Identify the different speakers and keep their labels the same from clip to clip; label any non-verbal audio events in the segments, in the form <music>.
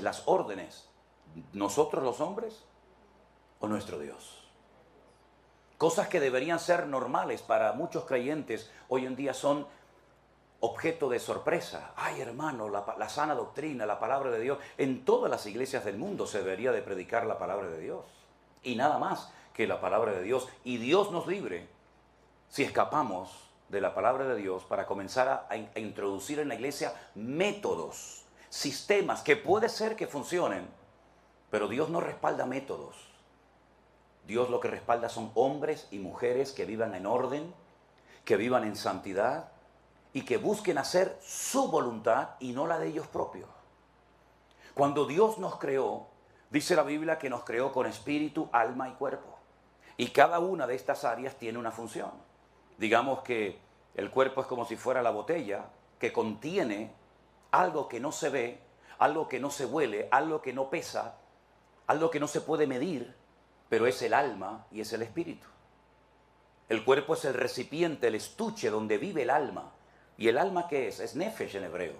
Speaker 1: las órdenes? ¿Nosotros los hombres o nuestro Dios? Cosas que deberían ser normales para muchos creyentes hoy en día son objeto de sorpresa. Ay hermano, la, sana doctrina, la palabra de Dios. En todas las iglesias del mundo se debería de predicar la palabra de Dios. Y nada más que la palabra de Dios. Y Dios nos libre si escapamos de la palabra de Dios para comenzar a, introducir en la iglesia métodos sistemas que puede ser que funcionen, pero Dios no respalda métodos. Dios lo que respalda son hombres y mujeres que vivan en orden, que vivan en santidad y que busquen hacer su voluntad y no la de ellos propios. Cuando Dios nos creó, dice la Biblia que nos creó con espíritu, alma y cuerpo. Y cada una de estas áreas tiene una función. Digamos que el cuerpo es como si fuera la botella que contiene algo que no se ve, algo que no se huele, algo que no pesa, algo que no se puede medir, pero es el alma y es el espíritu. El cuerpo es el recipiente, el estuche donde vive el alma. ¿Y el alma qué es? Es nefesh en hebreo.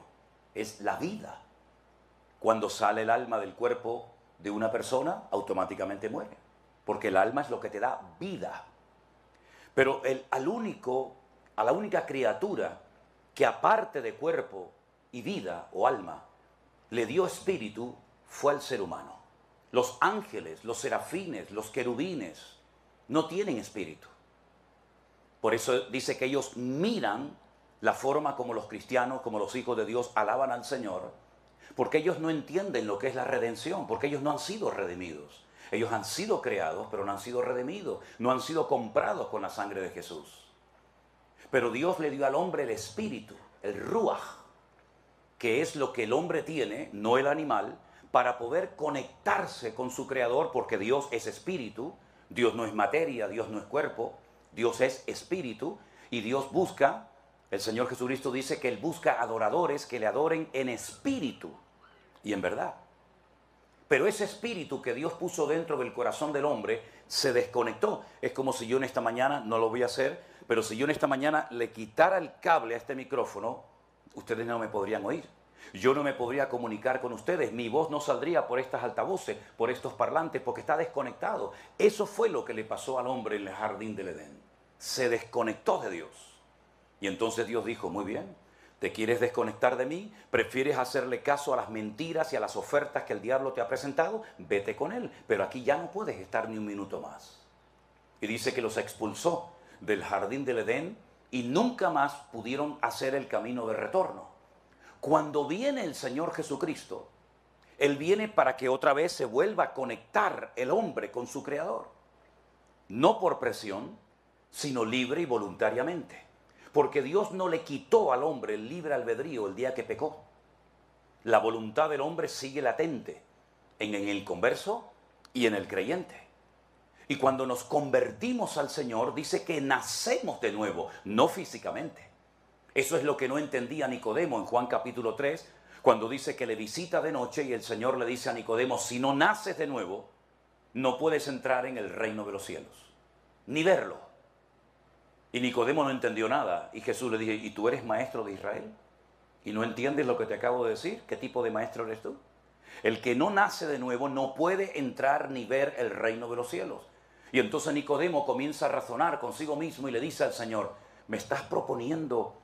Speaker 1: Es la vida. Cuando sale el alma del cuerpo de una persona, automáticamente muere. Porque el alma es lo que te da vida. Pero el, al único, a la única criatura que aparte de cuerpo y vida o alma le dio espíritu fue al ser humano. Los ángeles, los serafines, los querubines no tienen espíritu. Por eso dice que ellos miran la forma como los cristianos, como los hijos de Dios alaban al Señor, porque ellos no entienden lo que es la redención, porque ellos no han sido redimidos. Ellos han sido creados, pero no han sido redimidos, no han sido comprados con la sangre de Jesús. Pero Dios le dio al hombre el espíritu, el ruach, que es lo que el hombre tiene, no el animal, para poder conectarse con su creador, porque Dios es espíritu, Dios no es materia, Dios no es cuerpo, Dios es espíritu, y Dios busca, el Señor Jesucristo dice que Él busca adoradores que le adoren en espíritu y en verdad. Pero ese espíritu que Dios puso dentro del corazón del hombre se desconectó. Es como si yo en esta mañana, no lo voy a hacer, pero si yo en esta mañana le quitara el cable a este micrófono, ustedes no me podrían oír. Yo no me podría comunicar con ustedes, mi voz no saldría por estas altavoces, por estos parlantes, porque está desconectado. Eso fue lo que le pasó al hombre en el jardín del Edén. Se desconectó de Dios. Y entonces Dios dijo, muy bien, ¿te quieres desconectar de mí? ¿Prefieres hacerle caso a las mentiras y a las ofertas que el diablo te ha presentado? Vete con él, pero aquí ya no puedes estar ni un minuto más. Y dice que los expulsó del jardín del Edén y nunca más pudieron hacer el camino de retorno. Cuando viene el Señor Jesucristo, Él viene para que otra vez se vuelva a conectar el hombre con su Creador. No por presión, sino libre y voluntariamente. Porque Dios no le quitó al hombre el libre albedrío el día que pecó. La voluntad del hombre sigue latente en el converso y en el creyente. Y cuando nos convertimos al Señor, dice que nacemos de nuevo, no físicamente. Eso es lo que no entendía Nicodemo en Juan capítulo 3, cuando dice que le visita de noche y el Señor le dice a Nicodemo, si no naces de nuevo, no puedes entrar en el reino de los cielos, ni verlo. Y Nicodemo no entendió nada. Y Jesús le dice, ¿y tú eres maestro de Israel? ¿Y no entiendes lo que te acabo de decir? ¿Qué tipo de maestro eres tú? El que no nace de nuevo no puede entrar ni ver el reino de los cielos. Y entonces Nicodemo comienza a razonar consigo mismo y le dice al Señor, me estás proponiendo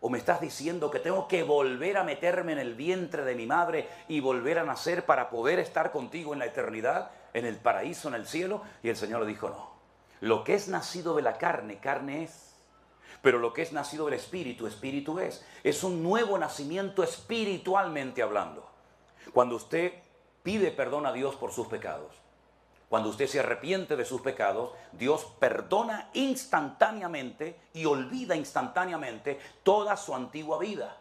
Speaker 1: o me estás diciendo que tengo que volver a meterme en el vientre de mi madre y volver a nacer para poder estar contigo en la eternidad, en el paraíso, en el cielo. Y el Señor le dijo, no, lo que es nacido de la carne, carne es. Pero lo que es nacido del espíritu, espíritu es. Es un nuevo nacimiento espiritualmente hablando. Cuando usted pide perdón a Dios por sus pecados, cuando usted se arrepiente de sus pecados, Dios perdona instantáneamente y olvida instantáneamente toda su antigua vida.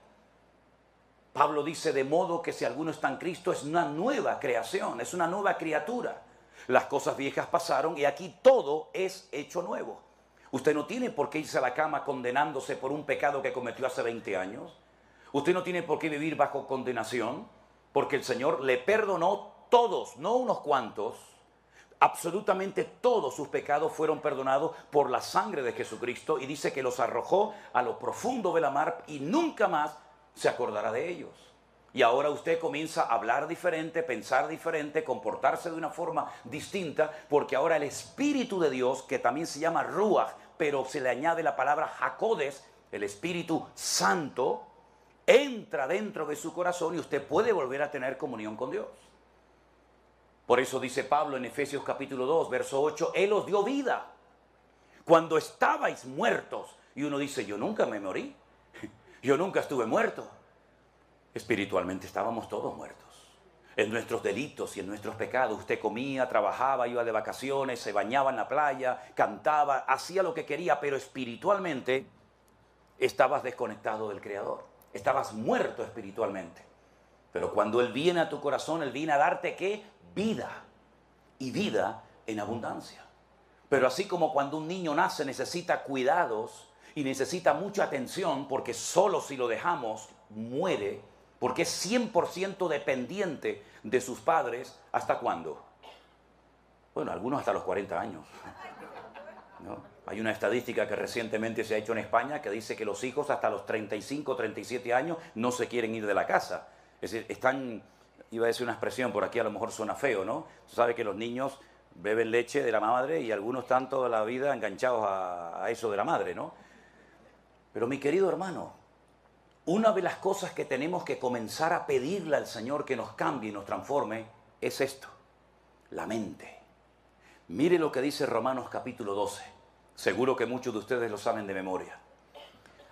Speaker 1: Pablo dice, de modo que si alguno está en Cristo es una nueva creación, es una nueva criatura. Las cosas viejas pasaron y aquí todo es hecho nuevo. Usted no tiene por qué irse a la cama condenándose por un pecado que cometió hace 20 años. Usted no tiene por qué vivir bajo condenación, porque el Señor le perdonó todos, no unos cuantos, absolutamente todos sus pecados fueron perdonados por la sangre de Jesucristo y dice que los arrojó a lo profundo de la mar y nunca más se acordará de ellos. Y ahora usted comienza a hablar diferente, pensar diferente, comportarse de una forma distinta, porque ahora el Espíritu de Dios, que también se llama Ruach, pero se le añade la palabra Jacodes, el Espíritu Santo, entra dentro de su corazón y usted puede volver a tener comunión con Dios. Por eso dice Pablo en Efesios capítulo 2, verso 8, Él os dio vida cuando estabais muertos. Y uno dice, yo nunca me morí, <laughs> yo nunca estuve muerto. Espiritualmente estábamos todos muertos en nuestros delitos y en nuestros pecados. Usted comía, trabajaba, iba de vacaciones, se bañaba en la playa, cantaba, hacía lo que quería, pero espiritualmente estabas desconectado del Creador. Estabas muerto espiritualmente. Pero cuando Él viene a tu corazón, Él viene a darte qué? vida y vida en abundancia. Pero así como cuando un niño nace necesita cuidados y necesita mucha atención porque solo si lo dejamos muere, porque es 100% dependiente de sus padres, ¿hasta cuándo? Bueno, algunos hasta los 40 años. Hay una estadística que recientemente se ha hecho en España que dice que los hijos hasta los 35, 37 años no se quieren ir de la casa. Es decir, están iba a decir una expresión, por aquí a lo mejor suena feo, ¿no? sabe que los niños beben leche de la madre y algunos están toda la vida enganchados a, a eso de la madre, ¿no? Pero mi querido hermano, una de las cosas que tenemos que comenzar a pedirle al Señor que nos cambie y nos transforme es esto, la mente. Mire lo que dice Romanos capítulo 12. Seguro que muchos de ustedes lo saben de memoria.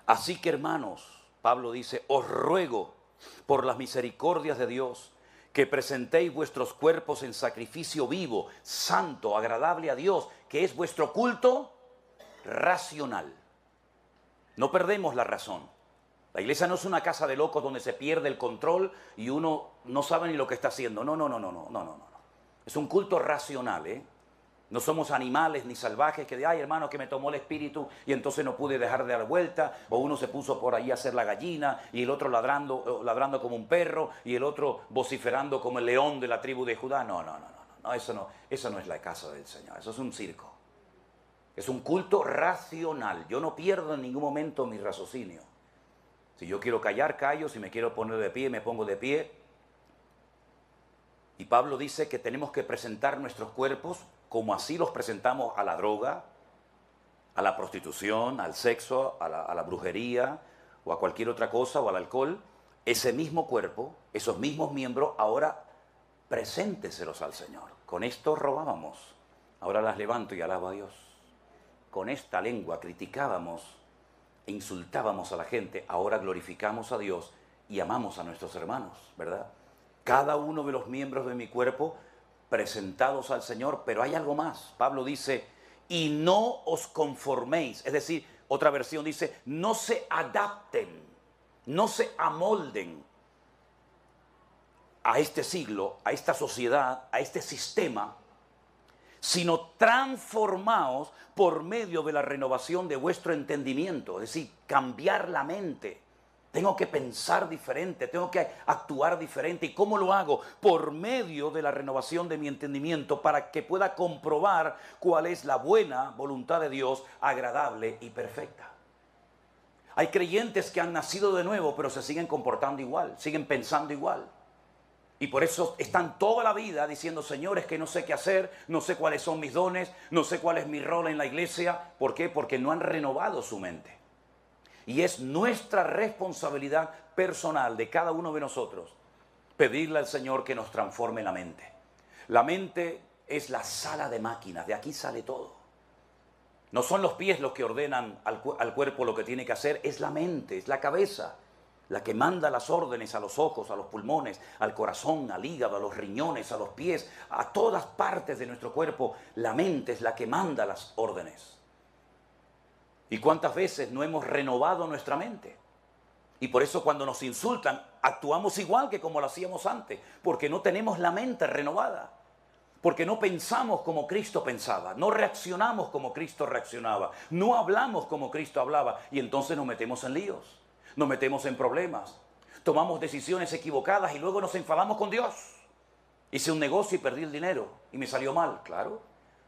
Speaker 1: Así que hermanos, Pablo dice, os ruego por las misericordias de Dios que presentéis vuestros cuerpos en sacrificio vivo, santo, agradable a Dios, que es vuestro culto racional. No perdemos la razón. La iglesia no es una casa de locos donde se pierde el control y uno no sabe ni lo que está haciendo. No, no, no, no, no, no, no. no. Es un culto racional, ¿eh? No somos animales ni salvajes que de, ay hermano, que me tomó el espíritu y entonces no pude dejar de dar vuelta. O uno se puso por ahí a hacer la gallina y el otro ladrando, ladrando como un perro y el otro vociferando como el león de la tribu de Judá. No, no, no, no, no, eso no, eso no es la casa del Señor, eso es un circo. Es un culto racional. Yo no pierdo en ningún momento mi raciocinio. Si yo quiero callar, callo. Si me quiero poner de pie, me pongo de pie. Y Pablo dice que tenemos que presentar nuestros cuerpos como así los presentamos a la droga, a la prostitución, al sexo, a la, brujería o a cualquier otra cosa o al alcohol, ese mismo cuerpo, esos mismos miembros, ahora presénteselos al Señor. Con esto robábamos, ahora las levanto y alabo a Dios. Con esta lengua criticábamos e insultábamos a la gente, ahora glorificamos a Dios y amamos a nuestros hermanos, ¿verdad? Cada uno de los miembros de mi cuerpo presentados al Señor, pero hay algo más. Pablo dice, y no os conforméis, es decir, otra versión dice, no se adapten, no se amolden a este siglo, a esta sociedad, a este sistema, sino transformaos por medio de la renovación de vuestro entendimiento, es decir, cambiar la mente tengo que pensar diferente, tengo que actuar diferente. ¿Y cómo lo hago? Por medio de la renovación de mi entendimiento para que pueda comprobar cuál es la buena voluntad de Dios, agradable y perfecta. Hay creyentes que han nacido de nuevo, pero se siguen comportando igual, siguen pensando igual. Y por eso están toda la vida diciendo, señores, que no sé qué hacer, no sé cuáles son mis dones, no sé cuál es mi rol en la iglesia. ¿Por qué? Porque no han renovado su mente. Y es nuestra responsabilidad personal de cada uno de nosotros pedirle al Señor que nos transforme la mente. La mente es la sala de máquinas, de aquí sale todo. No son los pies los que ordenan al, cuerpo lo que tiene que hacer, es la mente, es la cabeza, la que manda las órdenes a los ojos, a los pulmones, al corazón, al hígado, a los riñones, a los pies, a todas partes de nuestro cuerpo. La mente es la que manda las órdenes. ¿Y cuántas veces no hemos renovado nuestra mente? Y por eso cuando nos insultan, actuamos igual que como lo hacíamos antes, porque no tenemos la mente renovada, porque no pensamos como Cristo pensaba, no reaccionamos como Cristo reaccionaba, no hablamos como Cristo hablaba, y entonces nos metemos en líos, nos metemos en problemas, tomamos decisiones equivocadas y luego nos enfadamos con Dios. Hice un negocio y perdí el dinero y me salió mal, claro,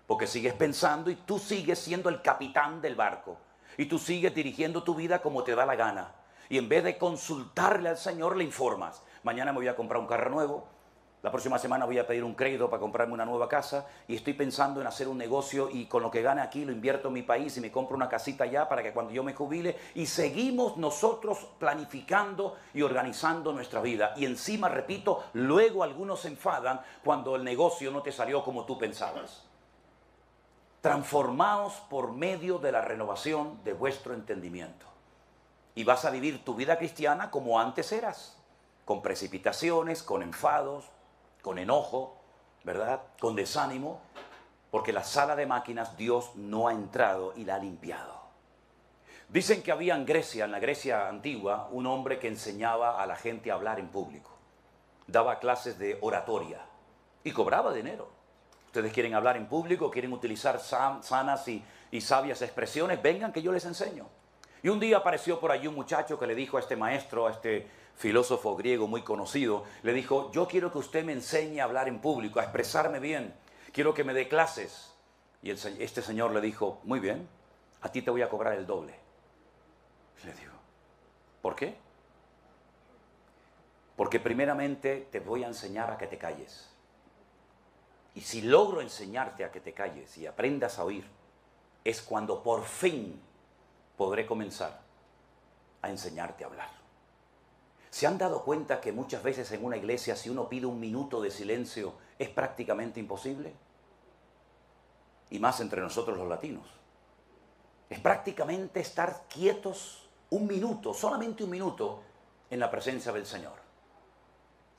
Speaker 1: porque sigues pensando y tú sigues siendo el capitán del barco y tú sigues dirigiendo tu vida como te da la gana. Y en vez de consultarle al Señor, le informas. Mañana me voy a comprar un carro nuevo, la próxima semana voy a pedir un crédito para comprarme una nueva casa y estoy pensando en hacer un negocio y con lo que gane aquí lo invierto en mi país y me compro una casita allá para que cuando yo me jubile y seguimos nosotros planificando y organizando nuestra vida. Y encima, repito, luego algunos se enfadan cuando el negocio no te salió como tú pensabas transformaos por medio de la renovación de vuestro entendimiento. Y vas a vivir tu vida cristiana como antes eras, con precipitaciones, con enfados, con enojo, ¿verdad? Con desánimo, porque la sala de máquinas Dios no ha entrado y la ha limpiado. Dicen que había en Grecia, en la Grecia antigua, un hombre que enseñaba a la gente a hablar en público. Daba clases de oratoria y cobraba dinero. Ustedes quieren hablar en público, quieren utilizar sanas y, sabias expresiones, vengan que yo les enseño. Y un día apareció por allí un muchacho que le dijo a este maestro, a este filósofo griego muy conocido, le dijo, yo quiero que usted me enseñe a hablar en público, a expresarme bien, quiero que me dé clases. Y este señor le dijo, muy bien, a ti te voy a cobrar el doble. le dijo, ¿por qué? Porque primeramente te voy a enseñar a que te calles. Y si logro enseñarte a que te calles y aprendas a oír, es cuando por fin podré comenzar a enseñarte a hablar. ¿Se han dado cuenta que muchas veces en una iglesia si uno pide un minuto de silencio es prácticamente imposible? Y más entre nosotros los latinos. Es prácticamente estar quietos un minuto, solamente un minuto, en la presencia del Señor.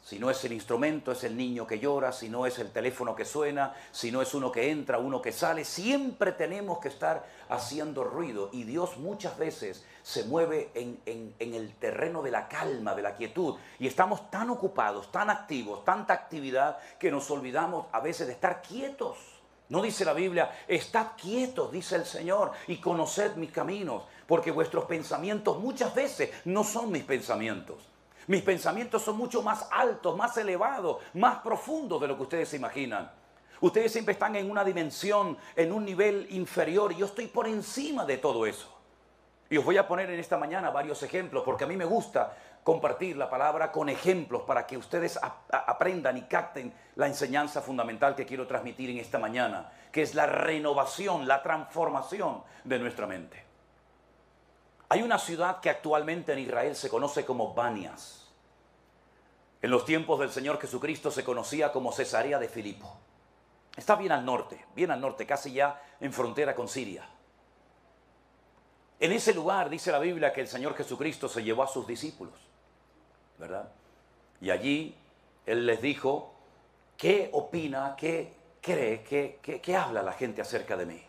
Speaker 1: Si no es el instrumento, es el niño que llora, si no es el teléfono que suena, si no es uno que entra, uno que sale, siempre tenemos que estar haciendo ruido y Dios muchas veces se mueve en, el terreno de la calma, de la quietud y estamos tan ocupados, tan activos, tanta actividad que nos olvidamos a veces de estar quietos. No dice la Biblia, estad quietos, dice el Señor, y conoced mis caminos, porque vuestros pensamientos muchas veces no son mis pensamientos. Mis pensamientos son mucho más altos, más elevados, más profundos de lo que ustedes imaginan. Ustedes siempre están en una dimensión, en un nivel inferior y yo estoy por encima de todo eso. Y os voy a poner en esta mañana varios ejemplos porque a mí me gusta compartir la palabra con ejemplos para que ustedes aprendan y capten la enseñanza fundamental que quiero transmitir en esta mañana, que es la renovación, la transformación de nuestra mente. Hay una ciudad que actualmente en Israel se conoce como Banias. En los tiempos del Señor Jesucristo se conocía como Cesarea de Filipo. Está bien al norte, bien al norte, casi ya en frontera con Siria. En ese lugar dice la Biblia que el Señor Jesucristo se llevó a sus discípulos, ¿verdad? Y allí Él les dijo, ¿qué opina, qué cree, qué, qué habla la gente acerca de mí?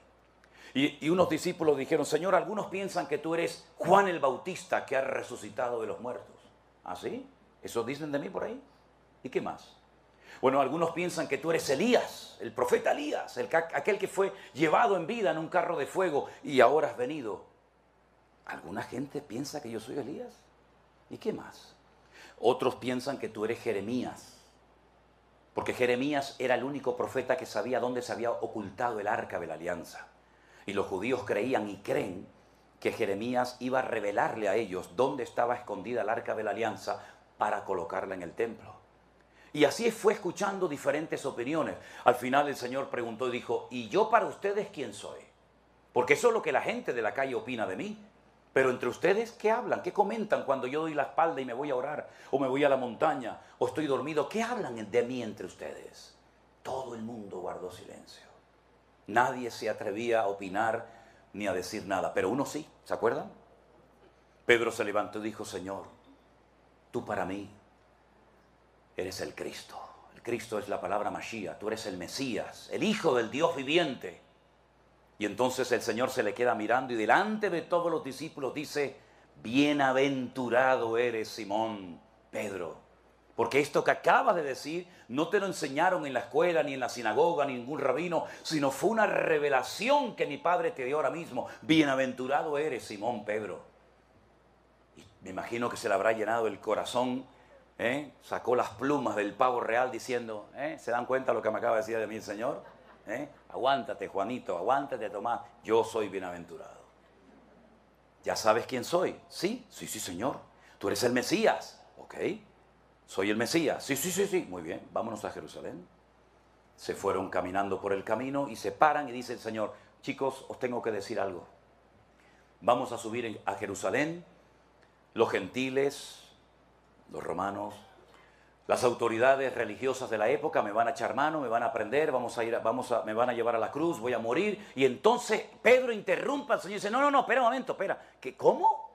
Speaker 1: Y, unos discípulos dijeron, Señor, algunos piensan que tú eres Juan el Bautista que ha resucitado de los muertos. ¿Ah, sí? ¿Eso dicen de mí por ahí? ¿Y qué más? Bueno, algunos piensan que tú eres Elías, el profeta Elías, aquel que fue llevado en vida en un carro de fuego y ahora has venido. ¿Alguna gente piensa que yo soy Elías? ¿Y qué más? Otros piensan que tú eres Jeremías, porque Jeremías era el único profeta que sabía dónde se había ocultado el arca de la alianza. Y los judíos creían y creen que Jeremías iba a revelarle a ellos dónde estaba escondida el arca de la alianza para colocarla en el templo. Y así fue escuchando diferentes opiniones. Al final el Señor preguntó y dijo, ¿y yo para ustedes quién soy? Porque eso es lo que la gente de la calle opina de mí. Pero entre ustedes, ¿qué hablan? ¿Qué comentan cuando yo doy la espalda y me voy a orar? ¿O me voy a la montaña? ¿O estoy dormido? ¿Qué hablan de mí entre ustedes? Todo el mundo guardó silencio. Nadie se atrevía a opinar ni a decir nada, pero uno sí, ¿se acuerdan? Pedro se levantó y dijo, Señor, tú para mí eres el Cristo. El Cristo es la palabra Mashiach, tú eres el Mesías, el Hijo del Dios viviente. Y entonces el Señor se le queda mirando y delante de todos los discípulos dice, bienaventurado eres Simón, Pedro porque esto que acabas de decir no te lo enseñaron en la escuela, ni en la sinagoga, ningún rabino, sino fue una revelación que mi padre te dio ahora mismo. Bienaventurado eres, Simón Pedro. Y me imagino que se le habrá llenado el corazón, ¿eh? sacó las plumas del pavo real diciendo, ¿eh? ¿se dan cuenta lo que me acaba de decir de mí Señor? ¿Eh? Aguántate, Juanito, aguántate, Tomás, yo soy bienaventurado. ¿Ya sabes quién soy? Sí, sí, sí, Señor. Tú eres el Mesías, ¿ok? soy el Mesías. Sí, sí, sí, sí. Muy bien, vámonos a Jerusalén. Se fueron caminando por el camino y se paran y dice el Señor, chicos, os tengo que decir algo. Vamos a subir a Jerusalén, los gentiles, los romanos, las autoridades religiosas de la época me van a echar mano, me van a prender, vamos a ir, vamos a, me van a llevar a la cruz, voy a morir. Y entonces Pedro interrumpa al Señor y dice, no, no, no, espera un momento, espera, ¿qué, ¿cómo?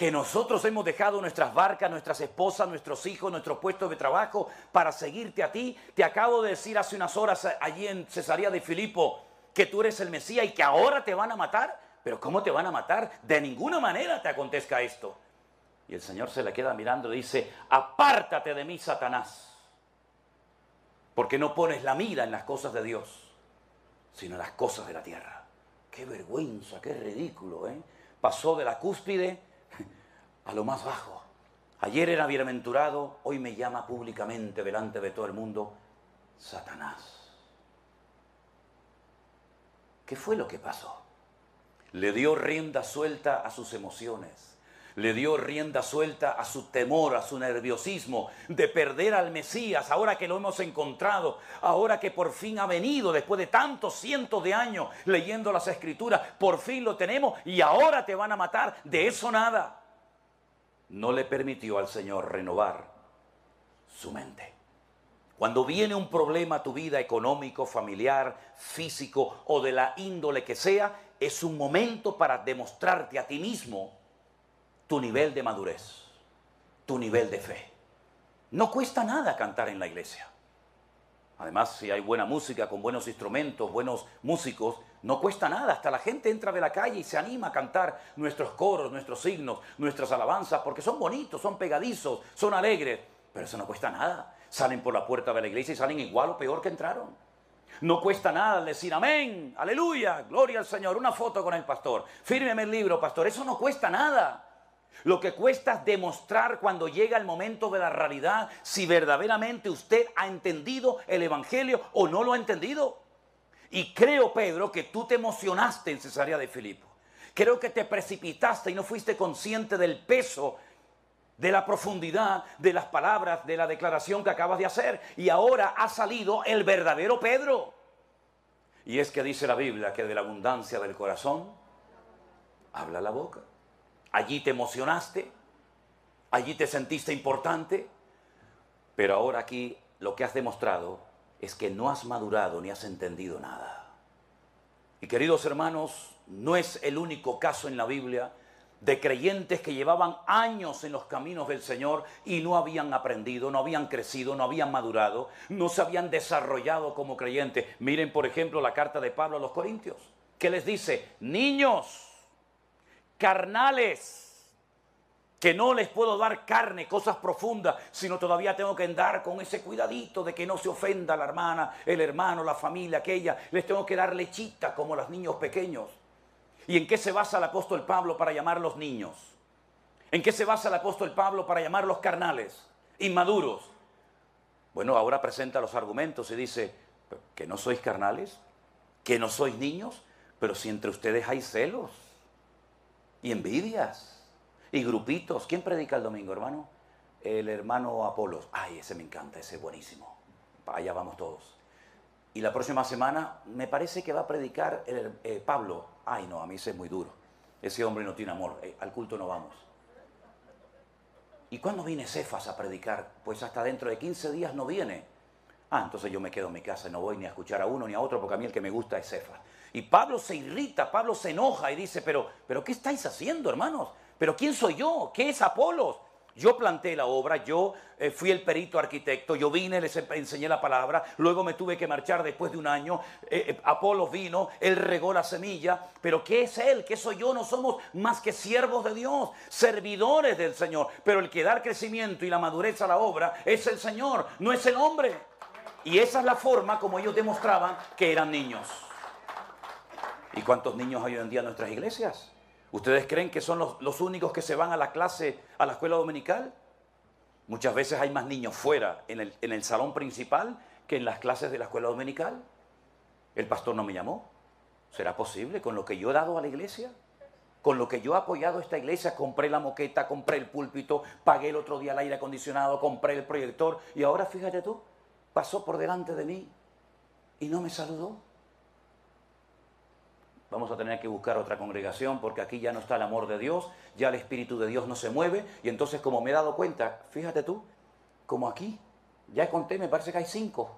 Speaker 1: que nosotros hemos dejado nuestras barcas, nuestras esposas, nuestros hijos, nuestros puestos de trabajo para seguirte a ti. Te acabo de decir hace unas horas eh, allí en Cesarea de Filipo que tú eres el Mesías y que ahora te van a matar. Pero ¿cómo te van a matar? De ninguna manera te acontezca esto. Y el Señor se le queda mirando y dice, apártate de mí, Satanás, porque no pones la mira en las cosas de Dios, sino en las cosas de la tierra. Qué vergüenza, qué ridículo, ¿eh? Pasó de la cúspide a lo más bajo. Ayer era bienaventurado, hoy me llama públicamente delante de todo el mundo Satanás. ¿Qué fue lo que pasó? Le dio rienda suelta a sus emociones. Le dio rienda suelta a su temor, a su nerviosismo de perder al Mesías, ahora que lo hemos encontrado, ahora que por fin ha venido, después de tantos cientos de años leyendo las escrituras, por fin lo tenemos y ahora te van a matar. De eso nada no le permitió al Señor renovar su mente. Cuando viene un problema a tu vida económico, familiar, físico o de la índole que sea, es un momento para demostrarte a ti mismo tu nivel de madurez, tu nivel de fe. No cuesta nada cantar en la iglesia. Además, si hay buena música, con buenos instrumentos, buenos músicos, no cuesta nada. Hasta la gente entra de la calle y se anima a cantar nuestros coros, nuestros signos, nuestras alabanzas, porque son bonitos, son pegadizos, son alegres. Pero eso no cuesta nada. Salen por la puerta de la iglesia y salen igual o peor que entraron. No cuesta nada decir amén, aleluya, gloria al Señor, una foto con el pastor, fírmeme el libro, pastor, eso no cuesta nada. Lo que cuesta es demostrar cuando llega el momento de la realidad si verdaderamente usted ha entendido el Evangelio o no lo ha entendido. Y creo, Pedro, que tú te emocionaste en Cesarea de Filipo. Creo que te precipitaste y no fuiste consciente del peso, de la profundidad de las palabras, de la declaración que acabas de hacer. Y ahora ha salido el verdadero Pedro. Y es que dice la Biblia que de la abundancia del corazón habla la boca. Allí te emocionaste, allí te sentiste importante, pero ahora aquí lo que has demostrado es que no has madurado ni has entendido nada. Y queridos hermanos, no es el único caso en la Biblia de creyentes que llevaban años en los caminos del Señor y no habían aprendido, no habían crecido, no habían madurado, no se habían desarrollado como creyentes. Miren, por ejemplo, la carta de Pablo a los Corintios, que les dice, niños, carnales que no les puedo dar carne, cosas profundas, sino todavía tengo que andar con ese cuidadito de que no se ofenda la hermana, el hermano, la familia, aquella. Les tengo que dar lechita como los niños pequeños. ¿Y en qué se basa el apóstol Pablo para llamar los niños? ¿En qué se basa el apóstol Pablo para llamar los carnales, inmaduros? Bueno, ahora presenta los argumentos y dice, que no sois carnales, que no sois niños, pero si entre ustedes hay celos y envidias. Y grupitos. ¿Quién predica el domingo, hermano? El hermano Apolos. Ay, ese me encanta, ese buenísimo. allá vamos todos. Y la próxima semana me parece que va a predicar el, eh, Pablo. Ay, no, a mí ese es muy duro. Ese hombre no tiene amor. Eh, al culto no vamos. ¿Y cuándo viene Cefas a predicar? Pues hasta dentro de 15 días no viene. Ah, entonces yo me quedo en mi casa, no voy ni a escuchar a uno ni a otro, porque a mí el que me gusta es Cefas. Y Pablo se irrita, Pablo se enoja y dice, pero, pero ¿qué estáis haciendo, hermanos? ¿Pero quién soy yo? ¿Qué es Apolos? Yo planté la obra, yo eh, fui el perito arquitecto, yo vine, les enseñé la palabra, luego me tuve que marchar después de un año, eh, eh, Apolos vino, él regó la semilla, pero ¿qué es él? ¿Qué soy yo? No somos más que siervos de Dios, servidores del Señor, pero el que da el crecimiento y la madurez a la obra es el Señor, no es el hombre. Y esa es la forma como ellos demostraban que eran niños. ¿Y cuántos niños hay hoy en día en nuestras iglesias? ¿Ustedes creen que son los, únicos que se van a la clase, a la escuela dominical? Muchas veces hay más niños fuera, en el, en el salón principal, que en las clases de la escuela dominical. El pastor no me llamó. ¿Será posible con lo que yo he dado a la iglesia? Con lo que yo he apoyado a esta iglesia, compré la moqueta, compré el púlpito, pagué el otro día el aire acondicionado, compré el proyector y ahora fíjate tú, pasó por delante de mí y no me saludó vamos a tener que buscar otra congregación porque aquí ya no está el amor de Dios, ya el Espíritu de Dios no se mueve. Y entonces, como me he dado cuenta, fíjate tú, como aquí, ya conté, me parece que hay cinco.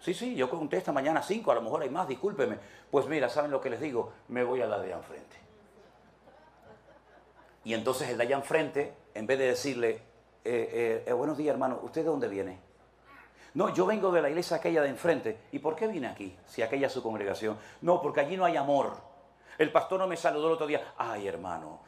Speaker 1: Sí, sí, yo conté esta mañana cinco, a lo mejor hay más, discúlpeme. Pues mira, ¿saben lo que les digo? Me voy a la de enfrente. Y entonces el de allá enfrente, en vez de decirle, eh, eh, eh, buenos días hermano, ¿usted de dónde viene? No, yo vengo de la iglesia aquella de enfrente. ¿Y por qué vine aquí si aquella es su congregación? No, porque allí no hay amor. El pastor no me saludó el otro día. Ay, hermano,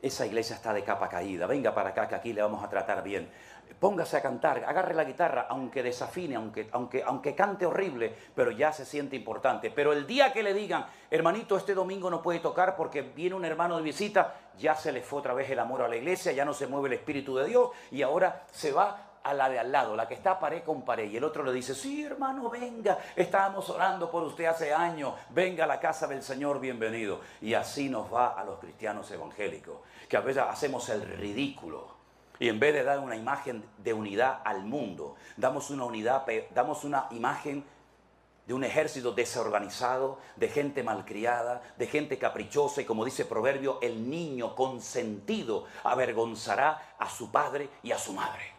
Speaker 1: esa iglesia está de capa caída. Venga para acá que aquí le vamos a tratar bien. Póngase a cantar, agarre la guitarra, aunque desafine, aunque, aunque, aunque cante horrible, pero ya se siente importante. Pero el día que le digan, hermanito, este domingo no puede tocar porque viene un hermano de visita, ya se le fue otra vez el amor a la iglesia, ya no se mueve el Espíritu de Dios y ahora se va a la de al lado, la que está pared con pared, y el otro le dice, sí hermano, venga, estábamos orando por usted hace años, venga a la casa del Señor, bienvenido. Y así nos va a los cristianos evangélicos, que a veces hacemos el ridículo. Y en vez de dar una imagen de unidad al mundo, damos una, unidad, damos una imagen de un ejército desorganizado, de gente malcriada, de gente caprichosa y como dice Proverbio, el niño consentido avergonzará a su padre y a su madre.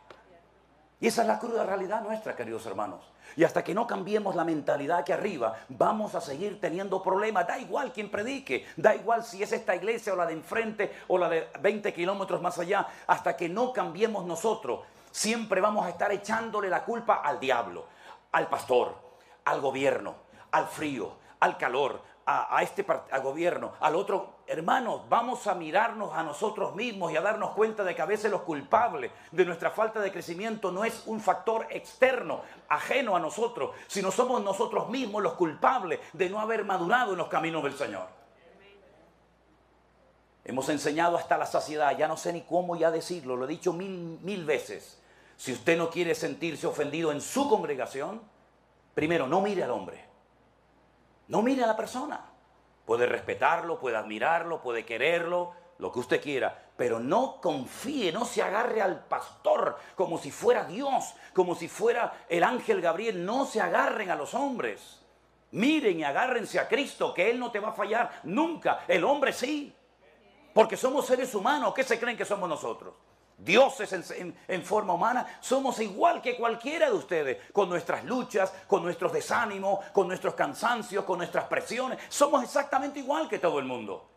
Speaker 1: Y esa es la cruda realidad nuestra, queridos hermanos. Y hasta que no cambiemos la mentalidad aquí arriba, vamos a seguir teniendo problemas. Da igual quien predique, da igual si es esta iglesia o la de enfrente o la de 20 kilómetros más allá. Hasta que no cambiemos nosotros, siempre vamos a estar echándole la culpa al diablo, al pastor, al gobierno, al frío, al calor, a, este al gobierno, al otro Hermanos, vamos a mirarnos a nosotros mismos y a darnos cuenta de que a veces los culpables de nuestra falta de crecimiento no es un factor externo, ajeno a nosotros, sino somos nosotros mismos los culpables de no haber madurado en los caminos del Señor. Hemos enseñado hasta la saciedad, ya no sé ni cómo ya decirlo, lo he dicho mil, mil veces. Si usted no quiere sentirse ofendido en su congregación, primero, no mire al hombre, no mire a la persona. Puede respetarlo, puede admirarlo, puede quererlo, lo que usted quiera, pero no confíe, no se agarre al pastor como si fuera Dios, como si fuera el ángel Gabriel, no se agarren a los hombres. Miren y agárrense a Cristo, que Él no te va a fallar nunca, el hombre sí, porque somos seres humanos, ¿qué se creen que somos nosotros? dioses en, forma humana, somos igual que cualquiera de ustedes, con nuestras luchas, con nuestros desánimos, con nuestros cansancios, con nuestras presiones, somos exactamente igual que todo el mundo.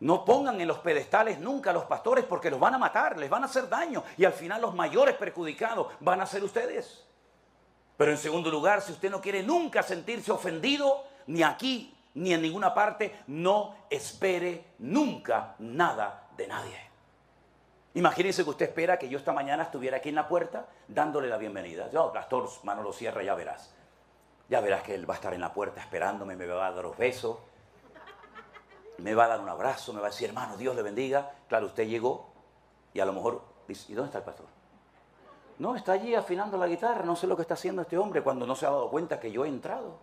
Speaker 1: No pongan en los pedestales nunca a los pastores porque los van a matar, les van a hacer daño y al final los mayores perjudicados van a ser ustedes. Pero en segundo lugar, si usted no quiere nunca sentirse ofendido, ni aquí ni en ninguna parte, no espere nunca nada de nadie. Imagínense que usted espera que yo esta mañana estuviera aquí en la puerta dándole la bienvenida. Yo, pastor, mano lo cierra, ya verás. Ya verás que él va a estar en la puerta esperándome, me va a dar los besos, me va a dar un abrazo, me va a decir, hermano, Dios le bendiga. Claro, usted llegó y a lo mejor dice, ¿y dónde está el pastor? No, está allí afinando la guitarra, no sé lo que está haciendo este hombre cuando no se ha dado cuenta que yo he entrado.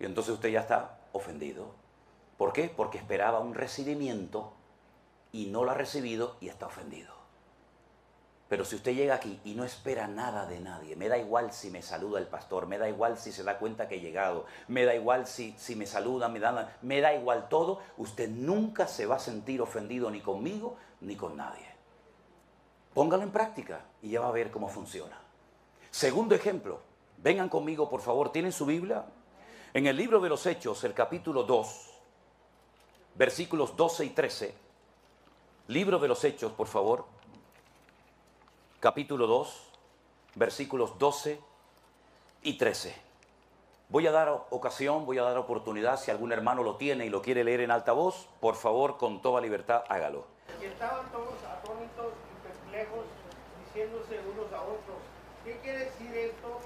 Speaker 1: Y entonces usted ya está ofendido. ¿Por qué? Porque esperaba un recibimiento y no lo ha recibido y está ofendido. Pero si usted llega aquí y no espera nada de nadie, me da igual si me saluda el pastor, me da igual si se da cuenta que he llegado, me da igual si, si me saluda, me da, me da igual todo, usted nunca se va a sentir ofendido ni conmigo ni con nadie. Póngalo en práctica y ya va a ver cómo funciona. Segundo ejemplo, vengan conmigo por favor, ¿tienen su Biblia? En el libro de los Hechos, el capítulo 2, versículos 12 y 13, Libro de los Hechos, por favor, capítulo 2, versículos 12 y 13. Voy a dar ocasión, voy a dar oportunidad, si algún hermano lo tiene y lo quiere leer en alta voz, por favor, con toda libertad, hágalo. Y estaban todos atónitos y perplejos, diciéndose unos a otros, ¿qué quiere decir esto?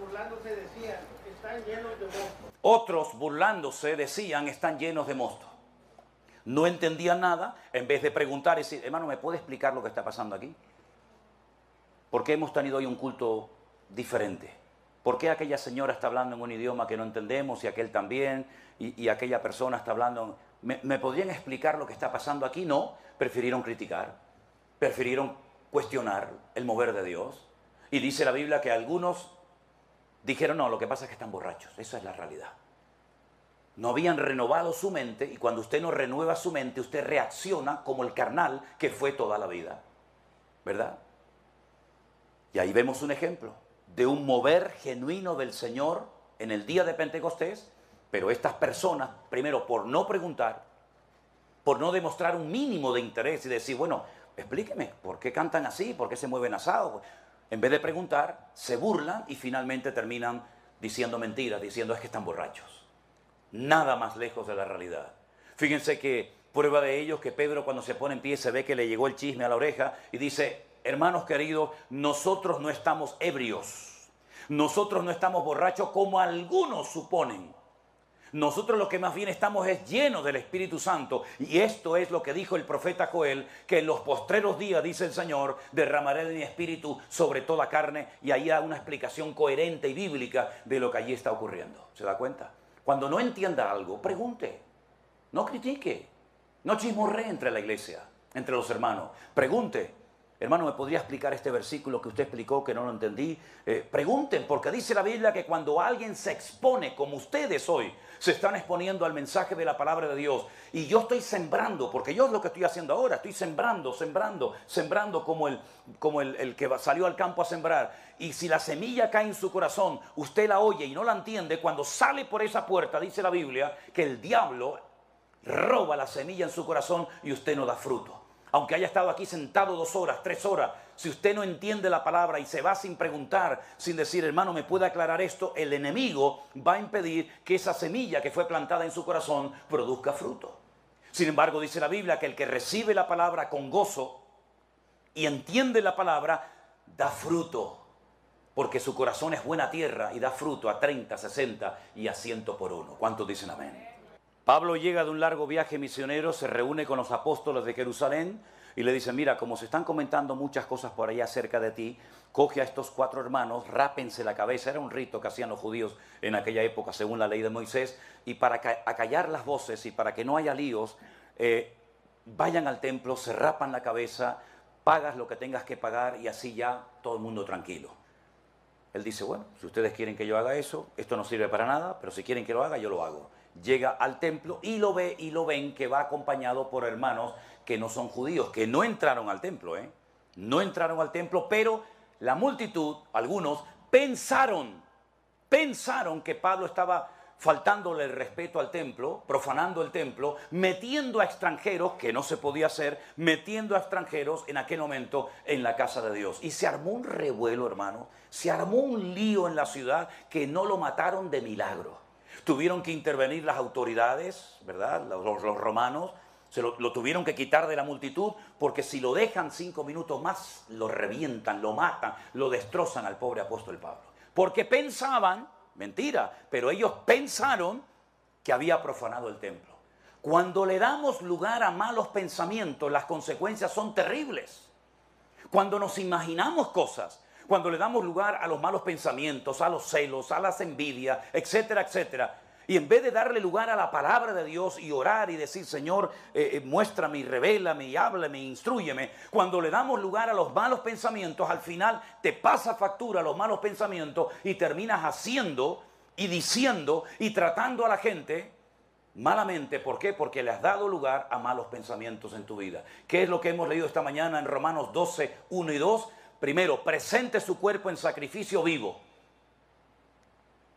Speaker 1: burlándose decían, están llenos de mosto. Otros burlándose decían, están llenos de mosto no entendía nada, en vez de preguntar y decir, hermano, ¿me puede explicar lo que está pasando aquí? ¿Por qué hemos tenido hoy un culto diferente? ¿Por qué aquella señora está hablando en un idioma que no entendemos y aquel también y, aquella persona está hablando? ¿Me, ¿Me podrían explicar lo que está pasando aquí? No, prefirieron criticar, prefirieron cuestionar el mover de Dios. Y dice la Biblia que algunos dijeron, no, lo que pasa es que están borrachos, esa es la realidad. No habían renovado su mente y cuando usted no renueva su mente, usted reacciona como el carnal que fue toda la vida. ¿Verdad? Y ahí vemos un ejemplo de un mover genuino del Señor en el día de Pentecostés, pero estas personas, primero por no preguntar, por no demostrar un mínimo de interés y decir, bueno, explíqueme, ¿por qué cantan así? ¿Por qué se mueven asado? En vez de preguntar, se burlan y finalmente terminan diciendo mentiras, diciendo es que están borrachos. Nada más lejos de la realidad. Fíjense que prueba de ello que Pedro cuando se pone en pie se ve que le llegó el chisme a la oreja y dice, hermanos queridos, nosotros no estamos ebrios. Nosotros no estamos borrachos como algunos suponen. Nosotros lo que más bien estamos es llenos del Espíritu Santo. Y esto es lo que dijo el profeta Joel, que en los postreros días, dice el Señor, derramaré de mi espíritu sobre toda carne. Y ahí hay una explicación coherente y bíblica de lo que allí está ocurriendo. ¿Se da cuenta? Cuando no entienda algo, pregunte. No critique. No chismorre entre la iglesia, entre los hermanos. Pregunte. Hermano, ¿me podría explicar este versículo que usted explicó que no lo entendí? Eh, pregunten, porque dice la Biblia que cuando alguien se expone, como ustedes hoy, se están exponiendo al mensaje de la palabra de Dios. Y yo estoy sembrando, porque yo es lo que estoy haciendo ahora, estoy sembrando, sembrando, sembrando como el, como el, el que salió al campo a sembrar. Y si la semilla cae en su corazón, usted la oye y no la entiende, cuando sale por esa puerta, dice la Biblia, que el diablo roba la semilla en su corazón y usted no da fruto aunque haya estado aquí sentado dos horas, tres horas, si usted no entiende la palabra y se va sin preguntar, sin decir, hermano, ¿me puede aclarar esto? El enemigo va a impedir que esa semilla que fue plantada en su corazón produzca fruto. Sin embargo, dice la Biblia que el que recibe la palabra con gozo y entiende la palabra, da fruto. Porque su corazón es buena tierra y da fruto a 30, 60 y a 100 por uno. ¿Cuántos dicen amén? Pablo llega de un largo viaje misionero, se reúne con los apóstoles de Jerusalén y le dice, mira, como se están comentando muchas cosas por allá acerca de ti, coge a estos cuatro hermanos, rápense la cabeza, era un rito que hacían los judíos en aquella época según la ley de Moisés, y para acallar las voces y para que no haya líos, eh, vayan al templo, se rapan la cabeza, pagas lo que tengas que pagar y así ya todo el mundo tranquilo. Él dice, bueno, si ustedes quieren que yo haga eso, esto no sirve para nada, pero si quieren que lo haga, yo lo hago llega al templo y lo ve y lo ven que va acompañado por hermanos que no son judíos, que no entraron al templo, ¿eh? No entraron al templo, pero la multitud, algunos, pensaron, pensaron que Pablo estaba faltándole el respeto al templo, profanando el templo, metiendo a extranjeros, que no se podía hacer, metiendo a extranjeros en aquel momento en la casa de Dios. Y se armó un revuelo, hermano, se armó un lío en la ciudad que no lo mataron de milagro. Tuvieron que intervenir las autoridades, ¿verdad? Los, romanos. Se lo, lo, tuvieron que quitar de la multitud porque si lo dejan cinco minutos más, lo revientan, lo matan, lo destrozan al pobre apóstol Pablo. Porque pensaban, mentira, pero ellos pensaron que había profanado el templo. Cuando le damos lugar a malos pensamientos, las consecuencias son terribles. Cuando nos imaginamos cosas, cuando le damos lugar a los malos pensamientos, a los celos, a las envidias, etcétera, etcétera. Y en vez de darle lugar a la palabra de Dios y orar y decir, Señor, eh, eh, muéstrame y revélame y háblame e instruyeme, cuando le damos lugar a los malos pensamientos, al final te pasa factura los malos pensamientos y terminas haciendo y diciendo y tratando a la gente malamente. ¿Por qué? Porque le has dado lugar a malos pensamientos en tu vida. ¿Qué es lo que hemos leído esta mañana en Romanos 12, 1 y 2? primero, presente su cuerpo en sacrificio vivo.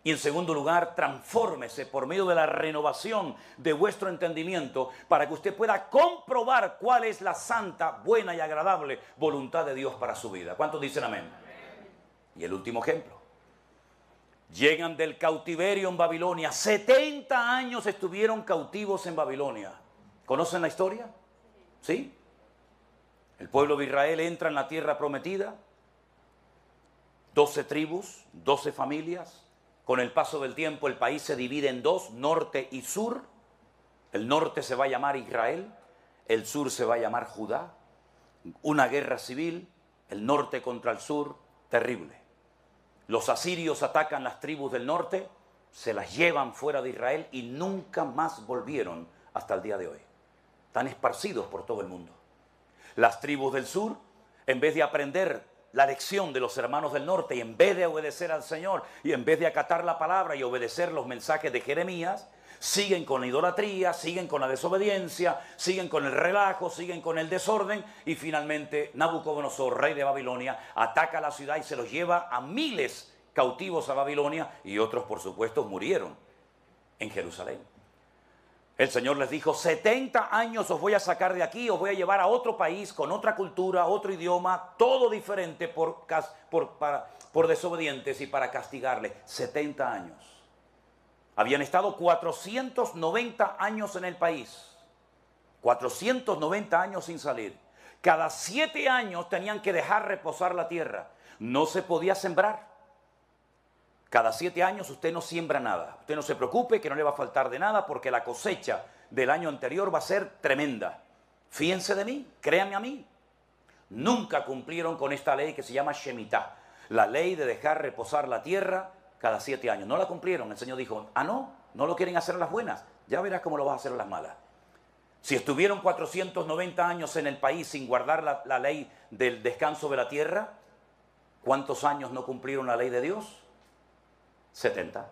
Speaker 1: Y en segundo lugar, transfórmese por medio de la renovación de vuestro entendimiento para que usted pueda comprobar cuál es la santa, buena y agradable voluntad de Dios para su vida. ¿Cuántos dicen amén? Y el último ejemplo. Llegan del cautiverio en Babilonia. 70 años estuvieron cautivos en Babilonia. ¿Conocen la historia? ¿Sí? El pueblo de Israel entra en la tierra prometida, 12 tribus, 12 familias. Con el paso del tiempo el país se divide en dos, norte y sur. El norte se va a llamar Israel, el sur se va a llamar Judá. Una guerra civil, el norte contra el sur, terrible. Los asirios atacan las tribus del norte, se las llevan fuera de Israel y nunca más volvieron hasta el día de hoy. Están esparcidos por todo el mundo. Las tribus del sur, en vez de aprender la lección de los hermanos del norte y en vez de obedecer al Señor y en vez de acatar la palabra y obedecer los mensajes de Jeremías, siguen con la idolatría, siguen con la desobediencia, siguen con el relajo, siguen con el desorden y finalmente Nabucodonosor, rey de Babilonia, ataca la ciudad y se los lleva a miles cautivos a Babilonia y otros por supuesto murieron en Jerusalén. El Señor les dijo, 70 años os voy a sacar de aquí, os voy a llevar a otro país con otra cultura, otro idioma, todo diferente por, por, por desobedientes y para castigarles. 70 años. Habían estado 490 años en el país. 490 años sin salir. Cada siete años tenían que dejar reposar la tierra. No se podía sembrar. Cada siete años usted no siembra nada. Usted no se preocupe que no le va a faltar de nada porque la cosecha del año anterior va a ser tremenda. Fíjense de mí, créanme a mí. Nunca cumplieron con esta ley que se llama Shemitah, la ley de dejar reposar la tierra cada siete años. No la cumplieron. El Señor dijo, ah, no, no lo quieren hacer las buenas. Ya verás cómo lo vas a hacer las malas. Si estuvieron 490 años en el país sin guardar la ley del descanso de la tierra, ¿cuántos años no cumplieron la ley de Dios? 70.